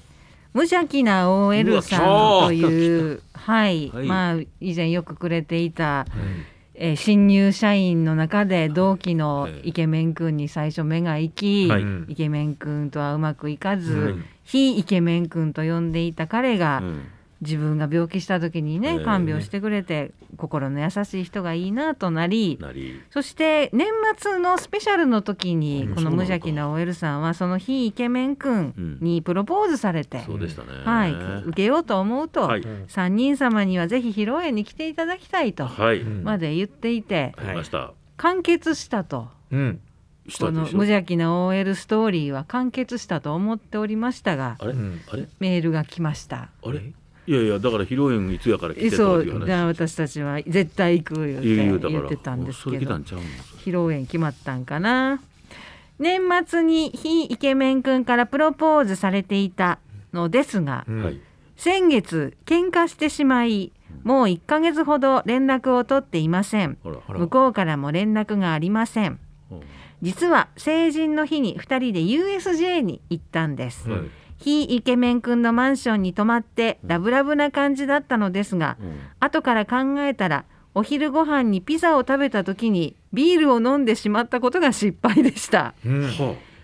無邪気な OL さんというはい、はい、まあ以前よくくれていた、はいえー、新入社員の中で同期のイケメン君に最初目が行き、はい、イケメン君とはうまくいかず、非イケメン君と呼んでいた彼が、うん自分が病気した時にね看病してくれて、心の優しい人がいいなとなりそして年末のスペシャルの時にこの無邪気な OL さんはその非イケメン君にプロポーズされて、はい、受けようと思うと、は3人様にはぜひ披露宴に来ていただきたいとまで言っていて、完結したと。うんこの無邪気な OL ストーリーは完結したと思っておりましたが、メールが来ました。あれいやいやだから披露宴いつやから来てとってう話そう私たちは絶対行くよって言ってたんですけど披露宴決まったんかな年末に非イケメン君からプロポーズされていたのですが、うん、先月喧嘩してしまいもう1ヶ月ほど連絡を取っていません向こうからも連絡がありません実は成人の日に2人で USJ に行ったんです、うん非イケメン君のマンションに泊まってラブラブな感じだったのですが、うん、後から考えたらお昼ご飯にピザを食べた時にビールを飲んでしまったことが失敗でした。うん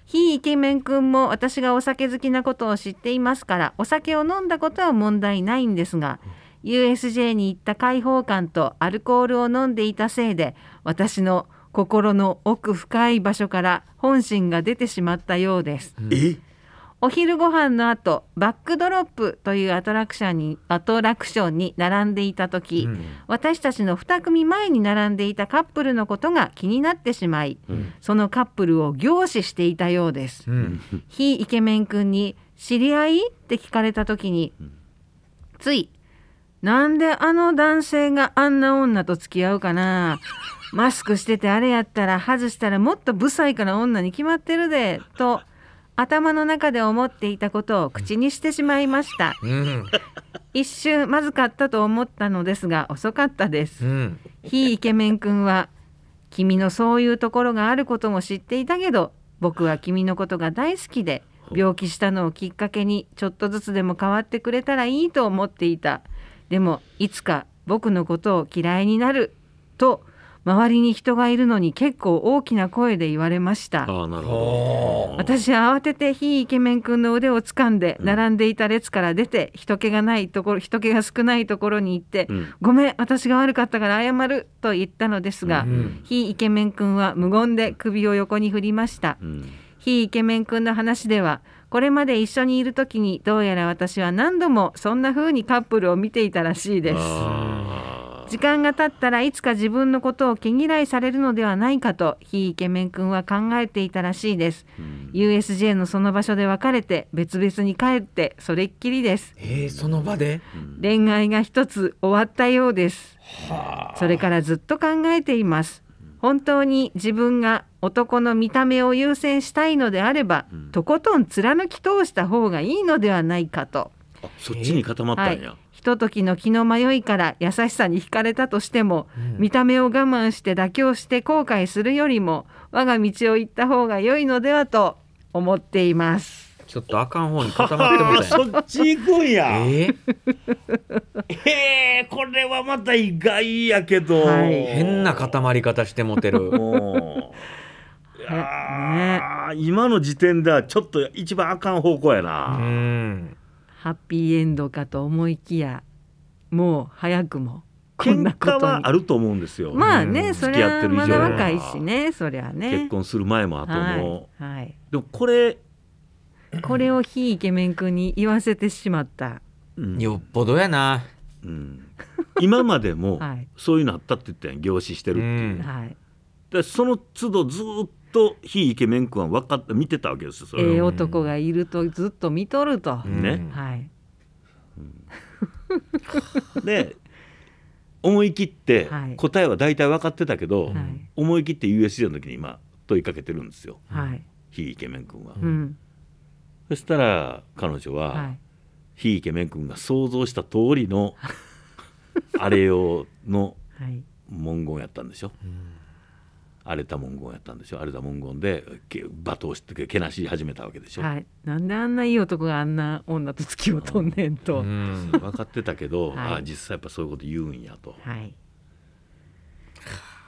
非イケメン君も私がお酒好きなことを知っていますからお酒を飲んだことは問題ないんですが USJ に行った開放感とアルコールを飲んでいたせいで私の心の奥深い場所から本心が出てしまったようです。えお昼ご飯の後バックドロップというアトラクションにアトラクションに並んでいた時、うん、私たちの2組前に並んでいたカップルのことが気になってしまい、うん、そのカップルを凝視していたようです。うん、非イケメン君に「知り合い?」って聞かれた時につい「なんであの男性があんな女と付き合うかな?」マスクしててあれやったら外したらもっとブサイかな女に決まってるでと頭の中で思っていたことを口にしてしまいました、うん、一瞬まずかったと思ったのですが遅かったです、うん、非イケメン君は君のそういうところがあることも知っていたけど僕は君のことが大好きで病気したのをきっかけにちょっとずつでも変わってくれたらいいと思っていたでもいつか僕のことを嫌いになると周りに人がいるのに結構大きな声で言われました私は慌てて非イケメン君の腕を掴んで並んでいた列から出て、うん、人気がないところ人気が少ないところに行って、うん、ごめん私が悪かったから謝ると言ったのですが、うん、非イケメン君は無言で首を横に振りました、非イケメン君の話ではこれまで一緒にいる時にどうやら私は何度もそんな風にカップルを見ていたらしいです時間が経ったらいつか自分のことを毛嫌いされるのではないかと非イケメン君は考えていたらしいです、うん、USJ のその場所で別れて別々に帰ってそれっきりですえー、その場で、恋愛が一つ終わったようですそれからずっと考えています本当に自分が男の見た目を優先したいのであれば、うん、とことん貫き通した方がいいのではないかとそっちに固まったんや、はいひとときの気の迷いから優しさに惹かれたとしても、うん、見た目を我慢して妥協して後悔するよりも我が道を行った方が良いのではと思っています。ちょっとあかん方に固まっても そっち行くんや。えー、えー、これはまた意外やけど、はい、変な固まり方してモテる。ね、今の時点ではちょっと一番あかん方向やな。うんハッピーエンドかと思いきやもう早くもこんなことはあると思うんですよまあね、それはまだ若いしねそりゃね結婚する前も後も、はい、はい、でもこれこれを非イケメン君に言わせてしまった、うん、よっぽどやな、うん、今までも そういうのあったって言ったやん凝視してるっていう、はい、でその都度ずっと非イケメン君は分かって見てたわけですよそれええ男がいるとずっと見とると、ね、はい、で思い切って答えは大体分かってたけど、はい、思い切って USJ の時に今問いかけてるんですよ、はい、非イケメン君は、うん、そしたら彼女は、はい、非イケメン君が想像した通りの あれ用の文言やったんでしょ、はい荒れた文言やったんでしょ荒れた文言で罵倒してけなし始めたわけでしょ、はい、なんであんないい男があんな女と月をとんねんと、分かってたけど、はい、あ実際やっぱそういうこと言うんやと、はい、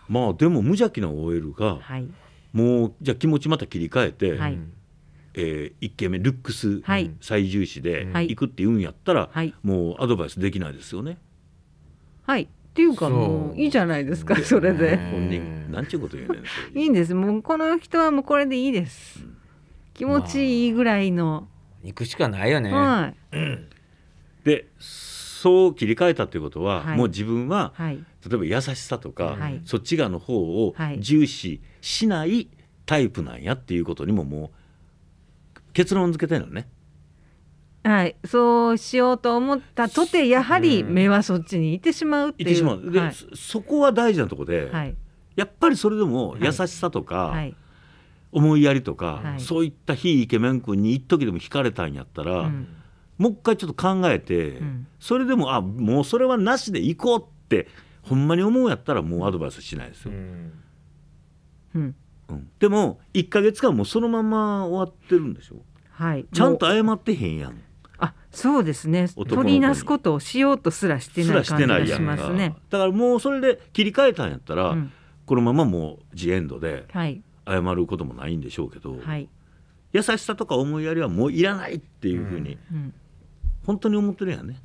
まあでも無邪気な OL が、はい、もうじゃあ気持ちまた切り替えて、はいえー、1軒目ルックス最重視で行くって言うんやったら、はい、もうアドバイスできないですよね。はいっていうかもういいじゃないですかそれで本人なんちゅうこと言うねんいいんですもうこの人はもうこれでいいです、気持ちいいぐらいの、まあ、行くしかないよね、はい、でそう切り替えたということは、はい、もう自分は、はい、例えば優しさとか、はい、そっち側の方を重視しないタイプなんやっていうことにももう結論付けてるのね。はい、そうしようと思ったとてやはり目はそっちにいってしまうっていう、そこは大事なとこで、はい、やっぱりそれでも優しさとか、はい、思いやりとか、そういった非イケメン君に一時でも惹かれたんやったら、うん、もう一回ちょっと考えて、うん、それでもあもうそれはなしで行こうってほんまに思うやったらもうアドバイスしないですよ。うんでも1か月間もうそのまま終わってるんでしょ、はい、ちゃんと謝ってへんやん。そうですね取りなすことをしようとすらしてない感じがしますねだからもうそれで切り替えたんやったら、うん、このままもうジエンドで謝ることもないんでしょうけど、はい、優しさとか思いやりはもういらないっていうふうに、本当に思ってるやんね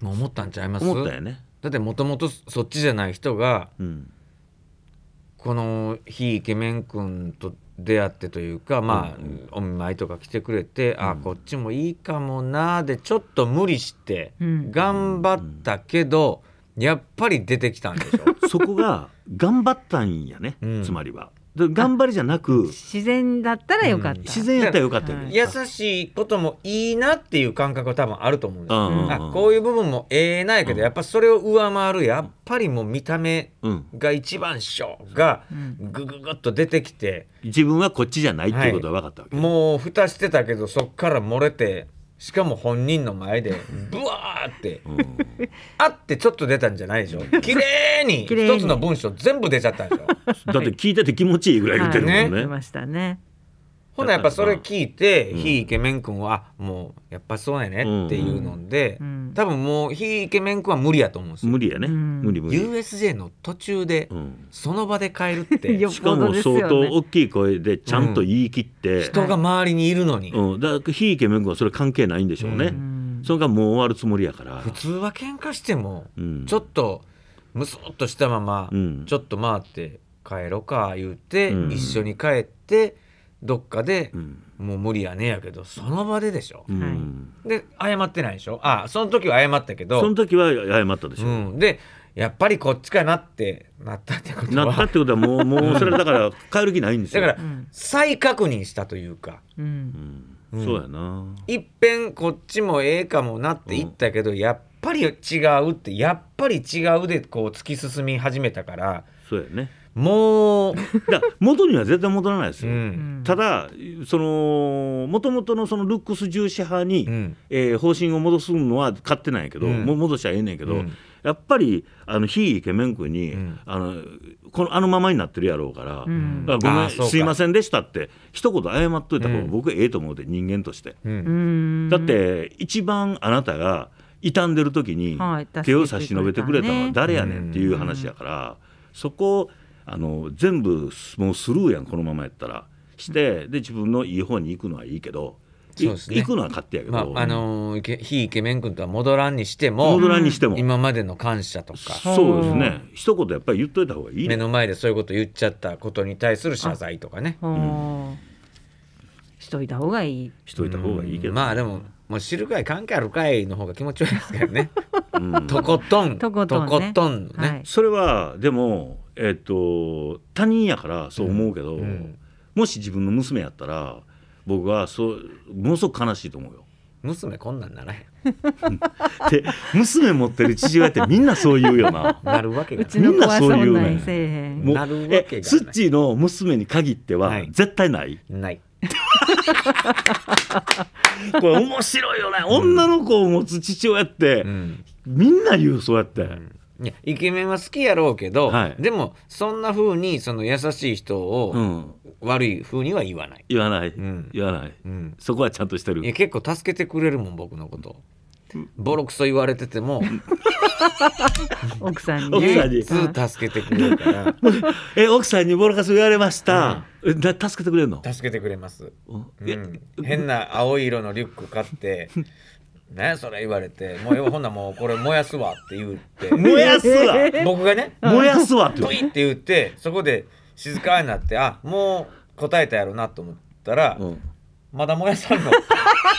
思ったんちゃいます思ったよねだってもともとそっちじゃない人が、うん、この非イケメン君と出会ってというかまあ、お見舞いとか来てくれて、あこっちもいいかもなでちょっと無理して頑張ったけど、やっぱり出てきたんでしょ そこが頑張ったんやね、つまりは。頑張りじゃなく自然だったらよかった、うん、自然やったらよかったよ、ね、優しいこともいいなっていう感覚は多分あると思うんです、あこういう部分もええないけど、やっぱそれを上回るやっぱりもう見た目が一番賞がグググッと出てきて、自分はこっちじゃないっていうことは分かったわけ、はい、もう蓋してたけどそっから漏れてしかも本人の前でブワーって、あってちょっと出たんじゃないでしょ綺麗に一つの文章全部出ちゃったんでしょだって聞いてて気持ちいいぐらい言ってるもんね、はい、ねましたねほなやっぱそれ聞いて、ひイケメン君はもうやっぱそうやねっていうので、多分もうひイケメン君は無理やと思うんですよ無理やね、無理無理 USJ の途中で、その場で帰るって しかも相当大きい声でちゃんと言い切って、人が周りにいるのに、うん、だからひイケメン君はそれ関係ないんでしょうね、それがもう終わるつもりやから普通は喧嘩しても、ちょっとむそっとしたまま、ちょっと回って帰ろうか言うて、一緒に帰ってどっかで、もう無理やねやけどその場ででしょ、うん、で謝ってないでしょあその時は謝ったけどその時は謝ったでしょ、うん、でやっぱりこっちかなってなったってことはなったってことはもう もうそれだから変える気ないんですよだから再確認したというか、うん、うん、そうやないっぺんこっちもええかもなって言ったけど、やっぱり違うってやっぱり違うでこう突き進み始めたからそうやねもうや元には絶対戻らないですよ、うん、ただそのもともとのそのルックス重視派に、うん、えー、方針を戻すのは勝ってないけど、うん、も戻しちゃええねんけど、うん、やっぱりあの非イケメン君に、あのこのあのままになってるやろうから,、うん、からごめんすいませんでしたって一言謝っといた方が僕ええと思うで人間として、だって一番あなたが傷んでる時に手を差し伸べてくれたのは誰やねんっていう話やから、そこをあの全部もうスルーやんこのままやったらしてで自分のいい方に行くのはいいけど。ね、行くのは勝手やけど、まあ、あのー、非イケメン君とは戻らんにしても戻らんにしても今までの感謝とかそうですね一言やっぱり言っといた方がいい目の前でそういうこと言っちゃったことに対する謝罪とかね、うん、しといた方がいいしといた方がいいけど、まあでももう知るかい関係あるかいの方が気持ちよいですけどね、うん、とことんとことんね、ね、それはでもえっと、他人やからそう思うけど、うんうん、もし自分の娘やったら僕はそうものすごく悲しいと思うよ。娘こんなんならへん。で娘持ってる父親ってみんなそう言うよな。なるわけがない。みんなそう言うね。なるわけがスッチーの娘に限っては絶対ない。ない。これ面白いよね。女の子を持つ父親って、みんな言うそうやって。うんいやイケメンは好きやろうけど、はいでもそんな風にその優しい人を悪い風には言わない、言わない、ん言わないうん、そこはちゃんとしていやる結構助けてくれるもん僕のことボロクソ言われてても 奥さんにね。唯一助けてくれるから え奥さんにボロクソ言われました、助けてくれるの助けてくれます、えうん変な青い色のリュック買ってねそれ言われて「もうほんなもうこれ燃やすわ」って言って燃やすわ僕がね「燃やすわ」って言って言ってそこで静かになってあもう答えたやろなと思ったら、まだ燃やさんの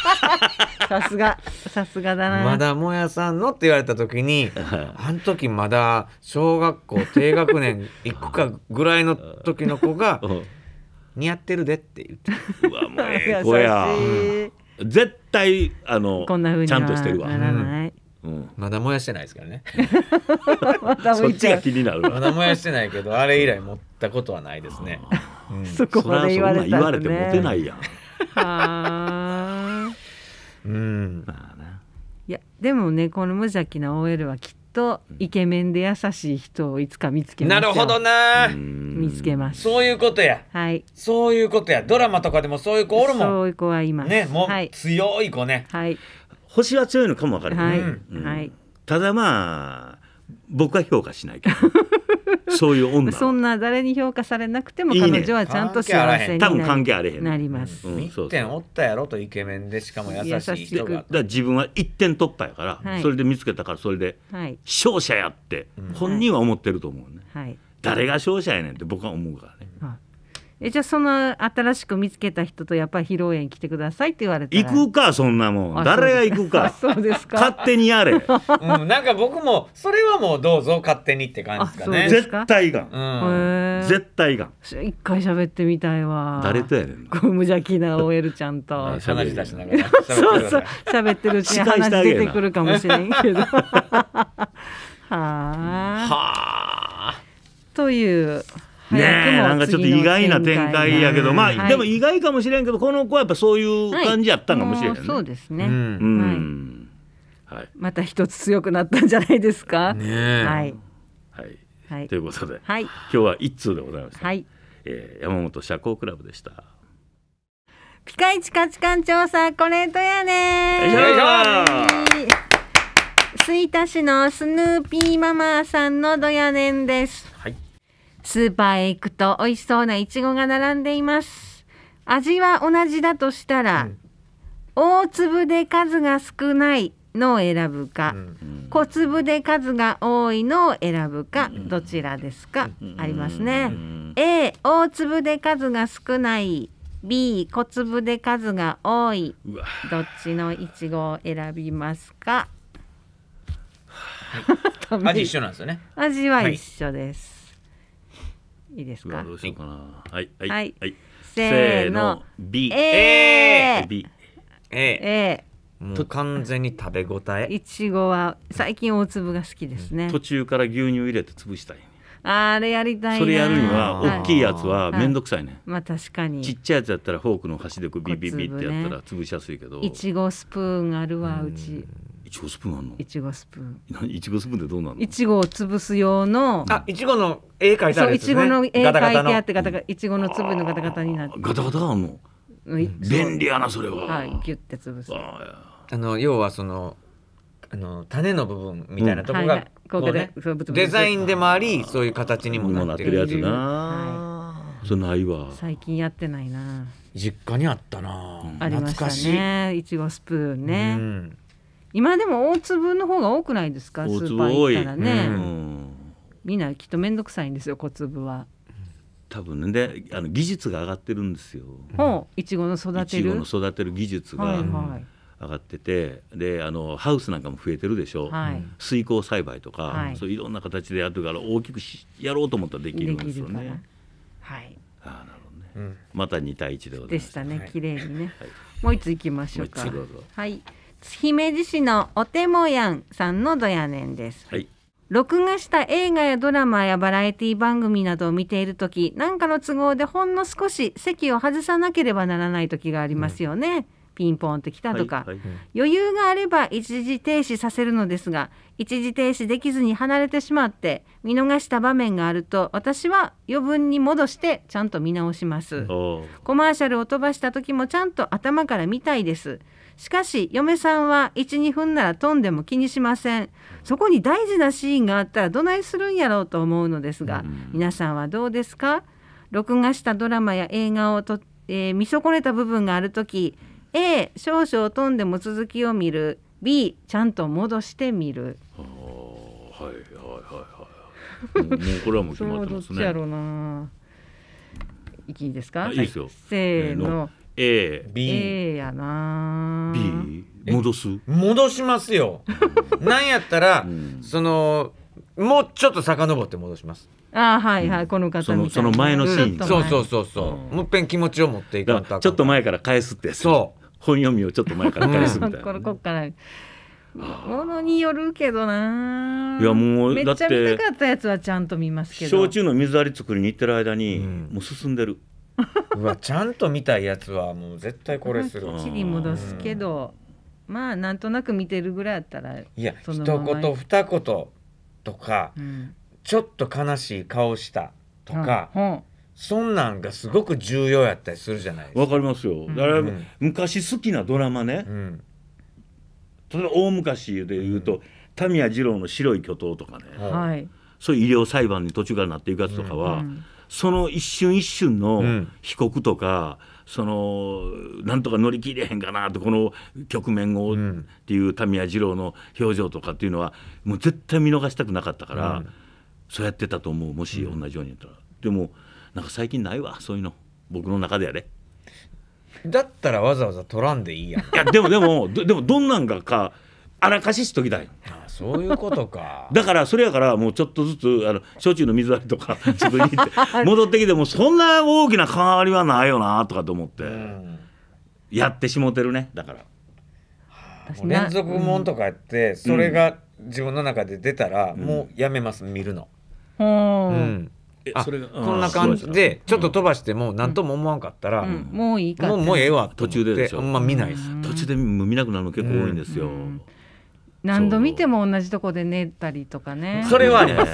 さすがさすがだなまだもやさんのって言われた時にあの時まだ小学校低学年行くかぐらいの時の子が「似合ってるで」って言って「うわもうええ子や」絶対あのこんなちゃんとしてるわ。ならない。うん、まだ燃やしてないですからね そっちが気になるまだ燃やしてないけどあれ以来持ったことはないですね、うん、そこまで言われ、ね、言われて持てないやんうんいやでもねこの無邪気な OL はきっとイケメンで優しい人をいつか見つけまなるほどな見つけますそういうことやはいそういうことやドラマとかでもそういう子おるもんそういう子はいますねもう、はい、強い子ねはい星は強いのかもわからない、はい、うんはい、ただまあ僕は評価しないけど そういう女そんな誰に評価されなくても彼女はちゃんと幸せに多分関係あれへんなります、うん、1点おったやろとイケメンでしかも優しい人がだから自分は1点突破やから、はい、それで見つけたからそれではい、勝者やって本人は思ってると思うね、はい、誰が勝者やねんって僕は思うからね、はいえじゃあその新しく見つけた人とやっぱり披露宴来てくださいって言われて行くかそんなもん誰が行くか そうですか勝手にやれ、うん、なんか僕もそれはもうどうぞ勝手にって感じですかね絶対が、うん、絶対が一回喋ってみたいわ誰とやねん無邪気な OL ちゃんと 話し出しながらそうそう喋ってるうちに話出てくるかもしれんけどはあはあというねなんかちょっと意外な展開やけど、まあ、はい、でも意外かもしれんけどこの子はやっぱそういう感じやったんかもしれん、ねはい、そうですね、うん、はい、また一つ強くなったんじゃないですか。ねはい、はい、ということで、はい、今日は一通でございました、はいえー、山本社交クラブでした。ピカイチ価値観調査コネトやねいし吹田市のスヌーピーママさんのどやねんです。はいスーパーへ行くと美味しそうないちごが並んでいます味は同じだとしたら、うん、大粒で数が少ないのを選ぶか、うん、小粒で数が多いのを選ぶか、どちらですか、ありますね、A 大粒で数が少ない B 小粒で数が多いどっちのいちごを選びますか、はい、味一緒なんですよね味は一緒です、はいいいですかどうしようかなはいはい、はいはい、せーの B A B A, A と完全に食べ応えいちごは最近大粒が好きですね、途中から牛乳入れて潰したいあれやりたいそれやるには大きいやつは面倒くさいね、まあ確かにちっちゃいやつやったらフォークの端でビビビってやったら潰しやすいけど、いちごスプーンあるわうち、いちごスプーンあんのいちごスプーンいちごスプーンでどうなのいちごを潰す用のあいちごの絵描いてあるそういちごの絵描いてあってガタガいちごの粒のガタガタになってガタガタあんの便利やなそれははいぎゅって潰すあの要はそのあの種の部分みたいなとこが、うんね、デザインでもありそういう形にもなってるやつな、はい、そないわ最近やってないな実家にあったな、うん、懐かしいねいちごスプーンね、うん今でも大粒の方が多くないですかスーパー行ったらね、うん、みんなきっと面倒くさいんですよ小粒は多分ねであの技術が上がってるんですよ、うん、いちごの育てるの育てる技術が、はい上がっててであのハウスなんかも増えてるでしょ、はい、水耕栽培とか、はい、そういろんな形でやってるから大きくしやろうと思ったらできるんですよね。はい、あなるほどね、うん、また2対1でございました。でしたね綺麗にね。はい、もう一ついきましょうか。はい姫路市のおてもやんさんのどやねんです、はい、録画した映画やドラマやバラエティ番組などを見ている時何かの都合でほんの少し席を外さなければならない時がありますよね、うん、ピンポンってきたとか、はいはい、余裕があれば一時停止させるのですが一時停止できずに離れてしまって見逃した場面があると私は余分に戻してちゃんと見直しますコマーシャルを飛ばした時もちゃんと頭から見たいですしかし嫁さんは12分なら飛んでも気にしませんそこに大事なシーンがあったらどないするんやろうと思うのですが、うん、皆さんはどうですか録画したドラマや映画をと、えー、見損ねた部分がある時 A 少々飛んでも続きを見る B ちゃんと戻してみる。はいはいはいはい。もうこれはもう決まってますね。どっちやろうな。いいですか。いいですよ。せーの。A B A やな B 戻す戻しますよなんやったら、うん、そのもうちょっと遡って戻しますあはいはい、うん、この方みその前のシーンそうそうそうそうもっぺん気持ちを持っていかちょっと前から返すってそう本読みをちょっと前から返すみたいな、ね、こからものによるけどないやもうめっちゃ見たかったやつはちゃんと見ますけど焼酎の水割り作りに行ってる間に、うん、もう進んでる うわちゃんと見たいやつはもう絶対これするわき戻すけど、まあなんとなく見てるぐらいやったらいや一言二言とか、うん、ちょっと悲しい顔したとか、うん、そんなんがすごく重要やったりするじゃないですか。わかりますよ。だから、昔好きなドラマね、うん、例えば大昔で言うと、田宮二郎の「白い巨塔」とかね、はい、そういう医療裁判に途中からなっていくやつとかは。うんその一瞬一瞬の被告とか、うん、そのなんとか乗り切れへんかなとこの局面をっていう民谷二郎の表情とかっていうのはもう絶対見逃したくなかったから、うん、そうやってたと思うもし同じようにやったら、でもなんか最近ないわそういうの僕の中でやれだったらわざわざ取らんでいいやん。いやでもでもでもどんなんがからかししときたい。そういうことか。だからそれやからもうちょっとずつあの焼酎の水割りとか ちょっとって戻ってきてもそんな大きな変わりはないよなとかと思って、やってしもてるねだから。連続もんとかやって、それが自分の中で出たら、もうやめます見るの。うん。それこんな感じでちょっと飛ばしても何とも思わんかったら、もういいかもうええわ途中ででしま見ない途中で見なくなるの結構多いんですよ、何度見ても同じとこで寝たりとかね それはありま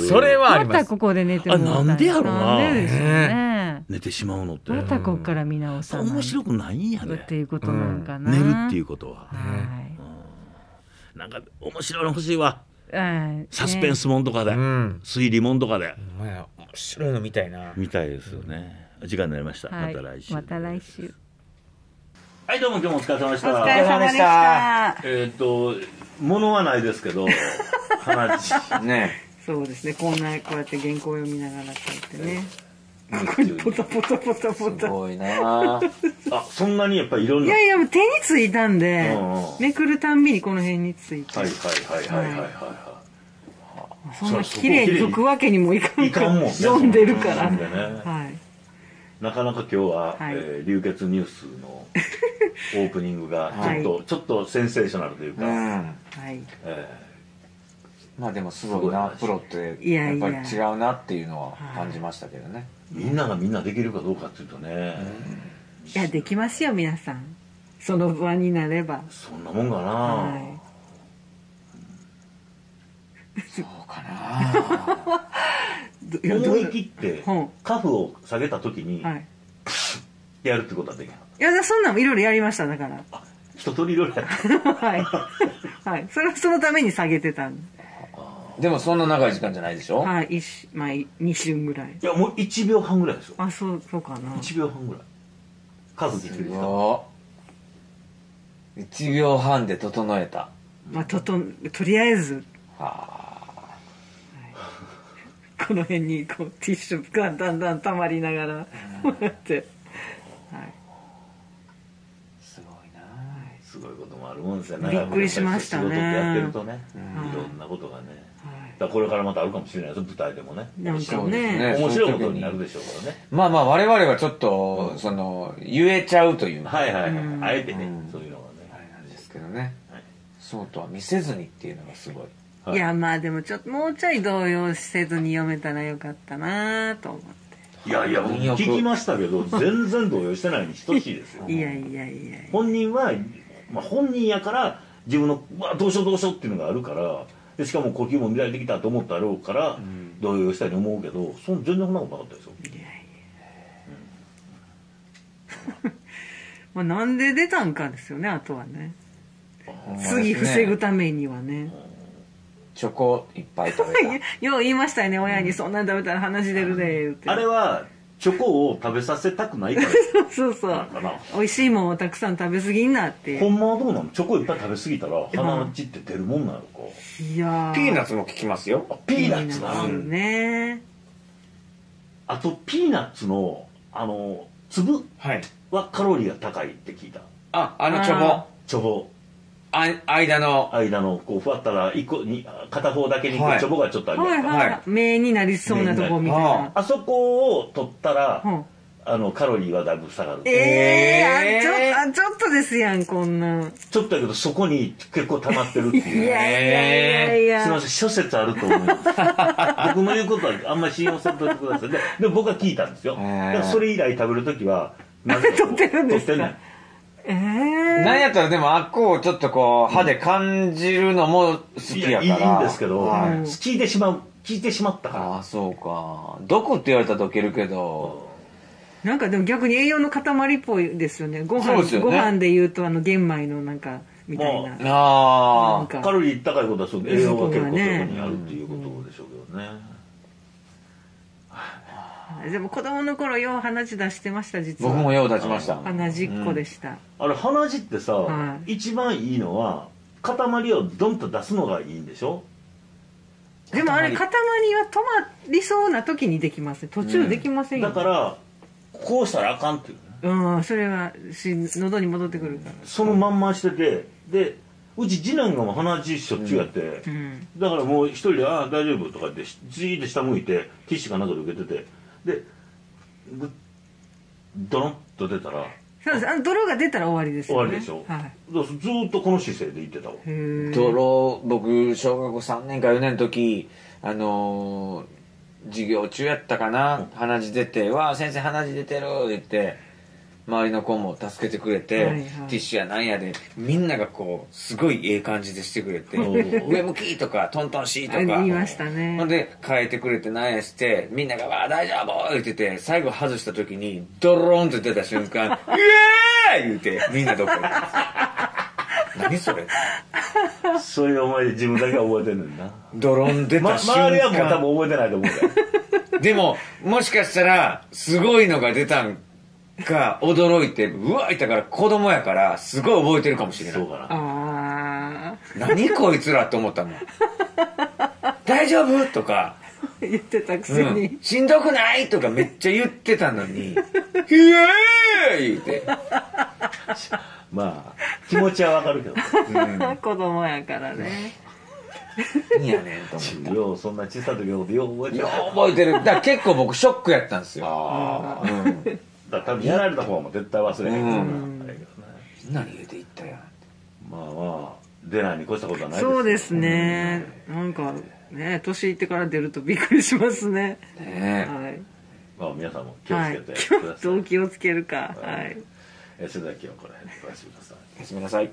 すそれはありますまたここで寝てもなんでやろうなね寝てしまうのってまたここから見直さ面白くないんやねっていうことなんかな、寝るっていうことは、はいなんか面白いの欲しいわね、サスペンスもんとかで、うん、推理もんとかで、面白いのみたいなみたいですよね時間になりました、また来週また来週はいどうも今日もお疲れ様でしたお疲れ様でしたえっ、と物はないですけど話 ねそうですねこんなこうやって原稿を読みながらってね、ポタポタポタポタすごいなあそんなにやっぱりいろんないやいや手についたんで、うんうん、めくるたんびにこの辺についてはいはいはいはいはいはい、はい、そんな綺麗にくわけにもいかんかいかんもん、ね、読んでるから、ね、はいなかなか今日は、はい、えー、流血ニュースの オープニングがちょっと、はい、ちょっとセンセーショナルというか、うん、はいえー、まあでもすごいなプロってやっぱり違うなっていうのは感じましたけどねみんながみんなできるかどうかっていうとね、うん、いやできますよ皆さんその場になればそんなもんかな、はい、そうかな思い切ってカフを下げた時にやるってことはできないやそんなんもいろいろやりましただから一通りいろいろやった はい、はい、それはそのために下げてたんででもそんな長い時間じゃないでしょはい、まあ、2瞬ぐらいいやもう1秒半ぐらいですよあそうそうかな1秒半ぐらい数できる1秒半で整えたまあとととりあえずはあこの辺にこうティッシュがだんだん溜まりながらもら って、はい、すごいなすごいこともあるもんですよねびっくりしましたね仕事ってやってるとね、い、ろんなことがね、だこれからまたあるかもしれないです舞台でもねなんかね面白いことになるでしょうからねまあまあ我々はちょっと、その言えちゃうというはいはいはい、あえてね、そういうのがねあれなんですけどね、そうとは見せずにっていうのがすごいはい、いやまあでもちょっともうちょい動揺せずに読めたらよかったなと思っていやいや聞きましたけど全然動揺してないに等しいですよ いやいやいや本人は、まあ、本人やから自分の「うわどうしようどうしよう」っていうのがあるからでしかも呼吸も乱れてきたと思ったろうから、動揺したり思うけどそん全然そんなことなかったですよいやいや、うんなんで出たんかですよねあとはね次防ぐためにはね、チョコいっぱい食べた よう言いましたよね親に、そんなん食べたら話出るでってあれはチョコを食べさせたくないからそうそうそう美味しいもんをたくさん食べ過ぎんなってほんまはどうなのチョコいっぱい食べ過ぎたら鼻血って出るもんなのかいやピーナッツも効きますよピーナッツなるねあとピーナッツのあの粒はカロリーが高いって聞いた、はい、ああのチョコチョコあ間の間のこうふわったら一個に片方だけにチョコがちょっとあるはいはい、はい目になりそうなとこみたいな、あそこを取ったら、うんあのカロリーはだいぶ下がる、ええーあちょあちょっとですやんこんなんちょっとだけどそこに結構たまってるっていいうやいやいやすいません諸説あると思います 僕の言うことはあんまり信用さいてくださいででも僕は聞いたんですよだからそれ以来食べる時はなぜ 取ってるんですか取ってえなんやったらでもあっこをちょっとこう歯で感じるのも好きやからいいんですけど、はい、聞いてしまう聞いてしまったからああそうか毒って言われたら溶けるけど、なんかでも逆に栄養の塊っぽいですよねご飯で、ね、ご飯でいうとあの玄米のなんかみたいな,、まあ、あカロリー高いことはそう栄養が結構そこにあるっていうことでしょうけどね、うんでも子供の頃よう鼻血出してました実は僕もよう出しました鼻血っ子でした、あれ鼻血ってさ、は一番いいのは塊をドンと出すのがいいんでしょでもあれ塊は止まりそうな時にできます途中できませんよ、だからこうしたらあかんっていうねうん、それはし喉に戻ってくるからそのまんましててでうち次男がもう鼻血しょっちゅうやって、うんだからもう一人で「ああ大丈夫」とかってじーって下向いてティッシュかなどで受けててでドロンと出たらそうですあの泥が出たら終わりですよ、ね、終わりでしょ、う、はい、ずっとこの姿勢で行ってたわ泥僕小学校3年か4年の時あのー、授業中やったかな、うん、鼻血出て「わあ先生鼻血出てる」って言って周りの子も助けてくれて、はいはい、ティッシュやなんやでみんながこうすごいええ感じでしてくれて 上向きとかトントンしいとか言いましたねほんで変えてくれてなんやしてみんなが「わあ大丈夫!」言ってて最後外した時にドローンって出た瞬間「イエーイ!」言うてみんなどっか行ったんです何それそういう思いで自分だけは覚えてるんだなドローン出た瞬間、ま、周りはもう多分覚えてないと思うでももしかしたらすごいのが出たんが驚いて、うわ、いたから子供やから、すごい覚えてるかもしれない。そうかな。何こいつらって思ったの。大丈夫とか。言ってたくせに、うん、しんどくないとかめっちゃ言ってたのに、イエーイって。まあ、気持ちはわかるけど。うん、子供やからね。いやねと思ようそんな小さい時のことよう覚えてるよう覚えてるだから結構僕ショックやったんですよああ、うんだ多分やられた方も絶対忘れへんな、あれけどねてったやんまあまあ出ないに越したことはないですそうですね、うん、なんかね年いってから出るとびっくりしますねねはいまあ皆さんも気をつけてください、はい、どう気をつけるかはい、はい、えそれでは今日この辺でおさいおやすみなさい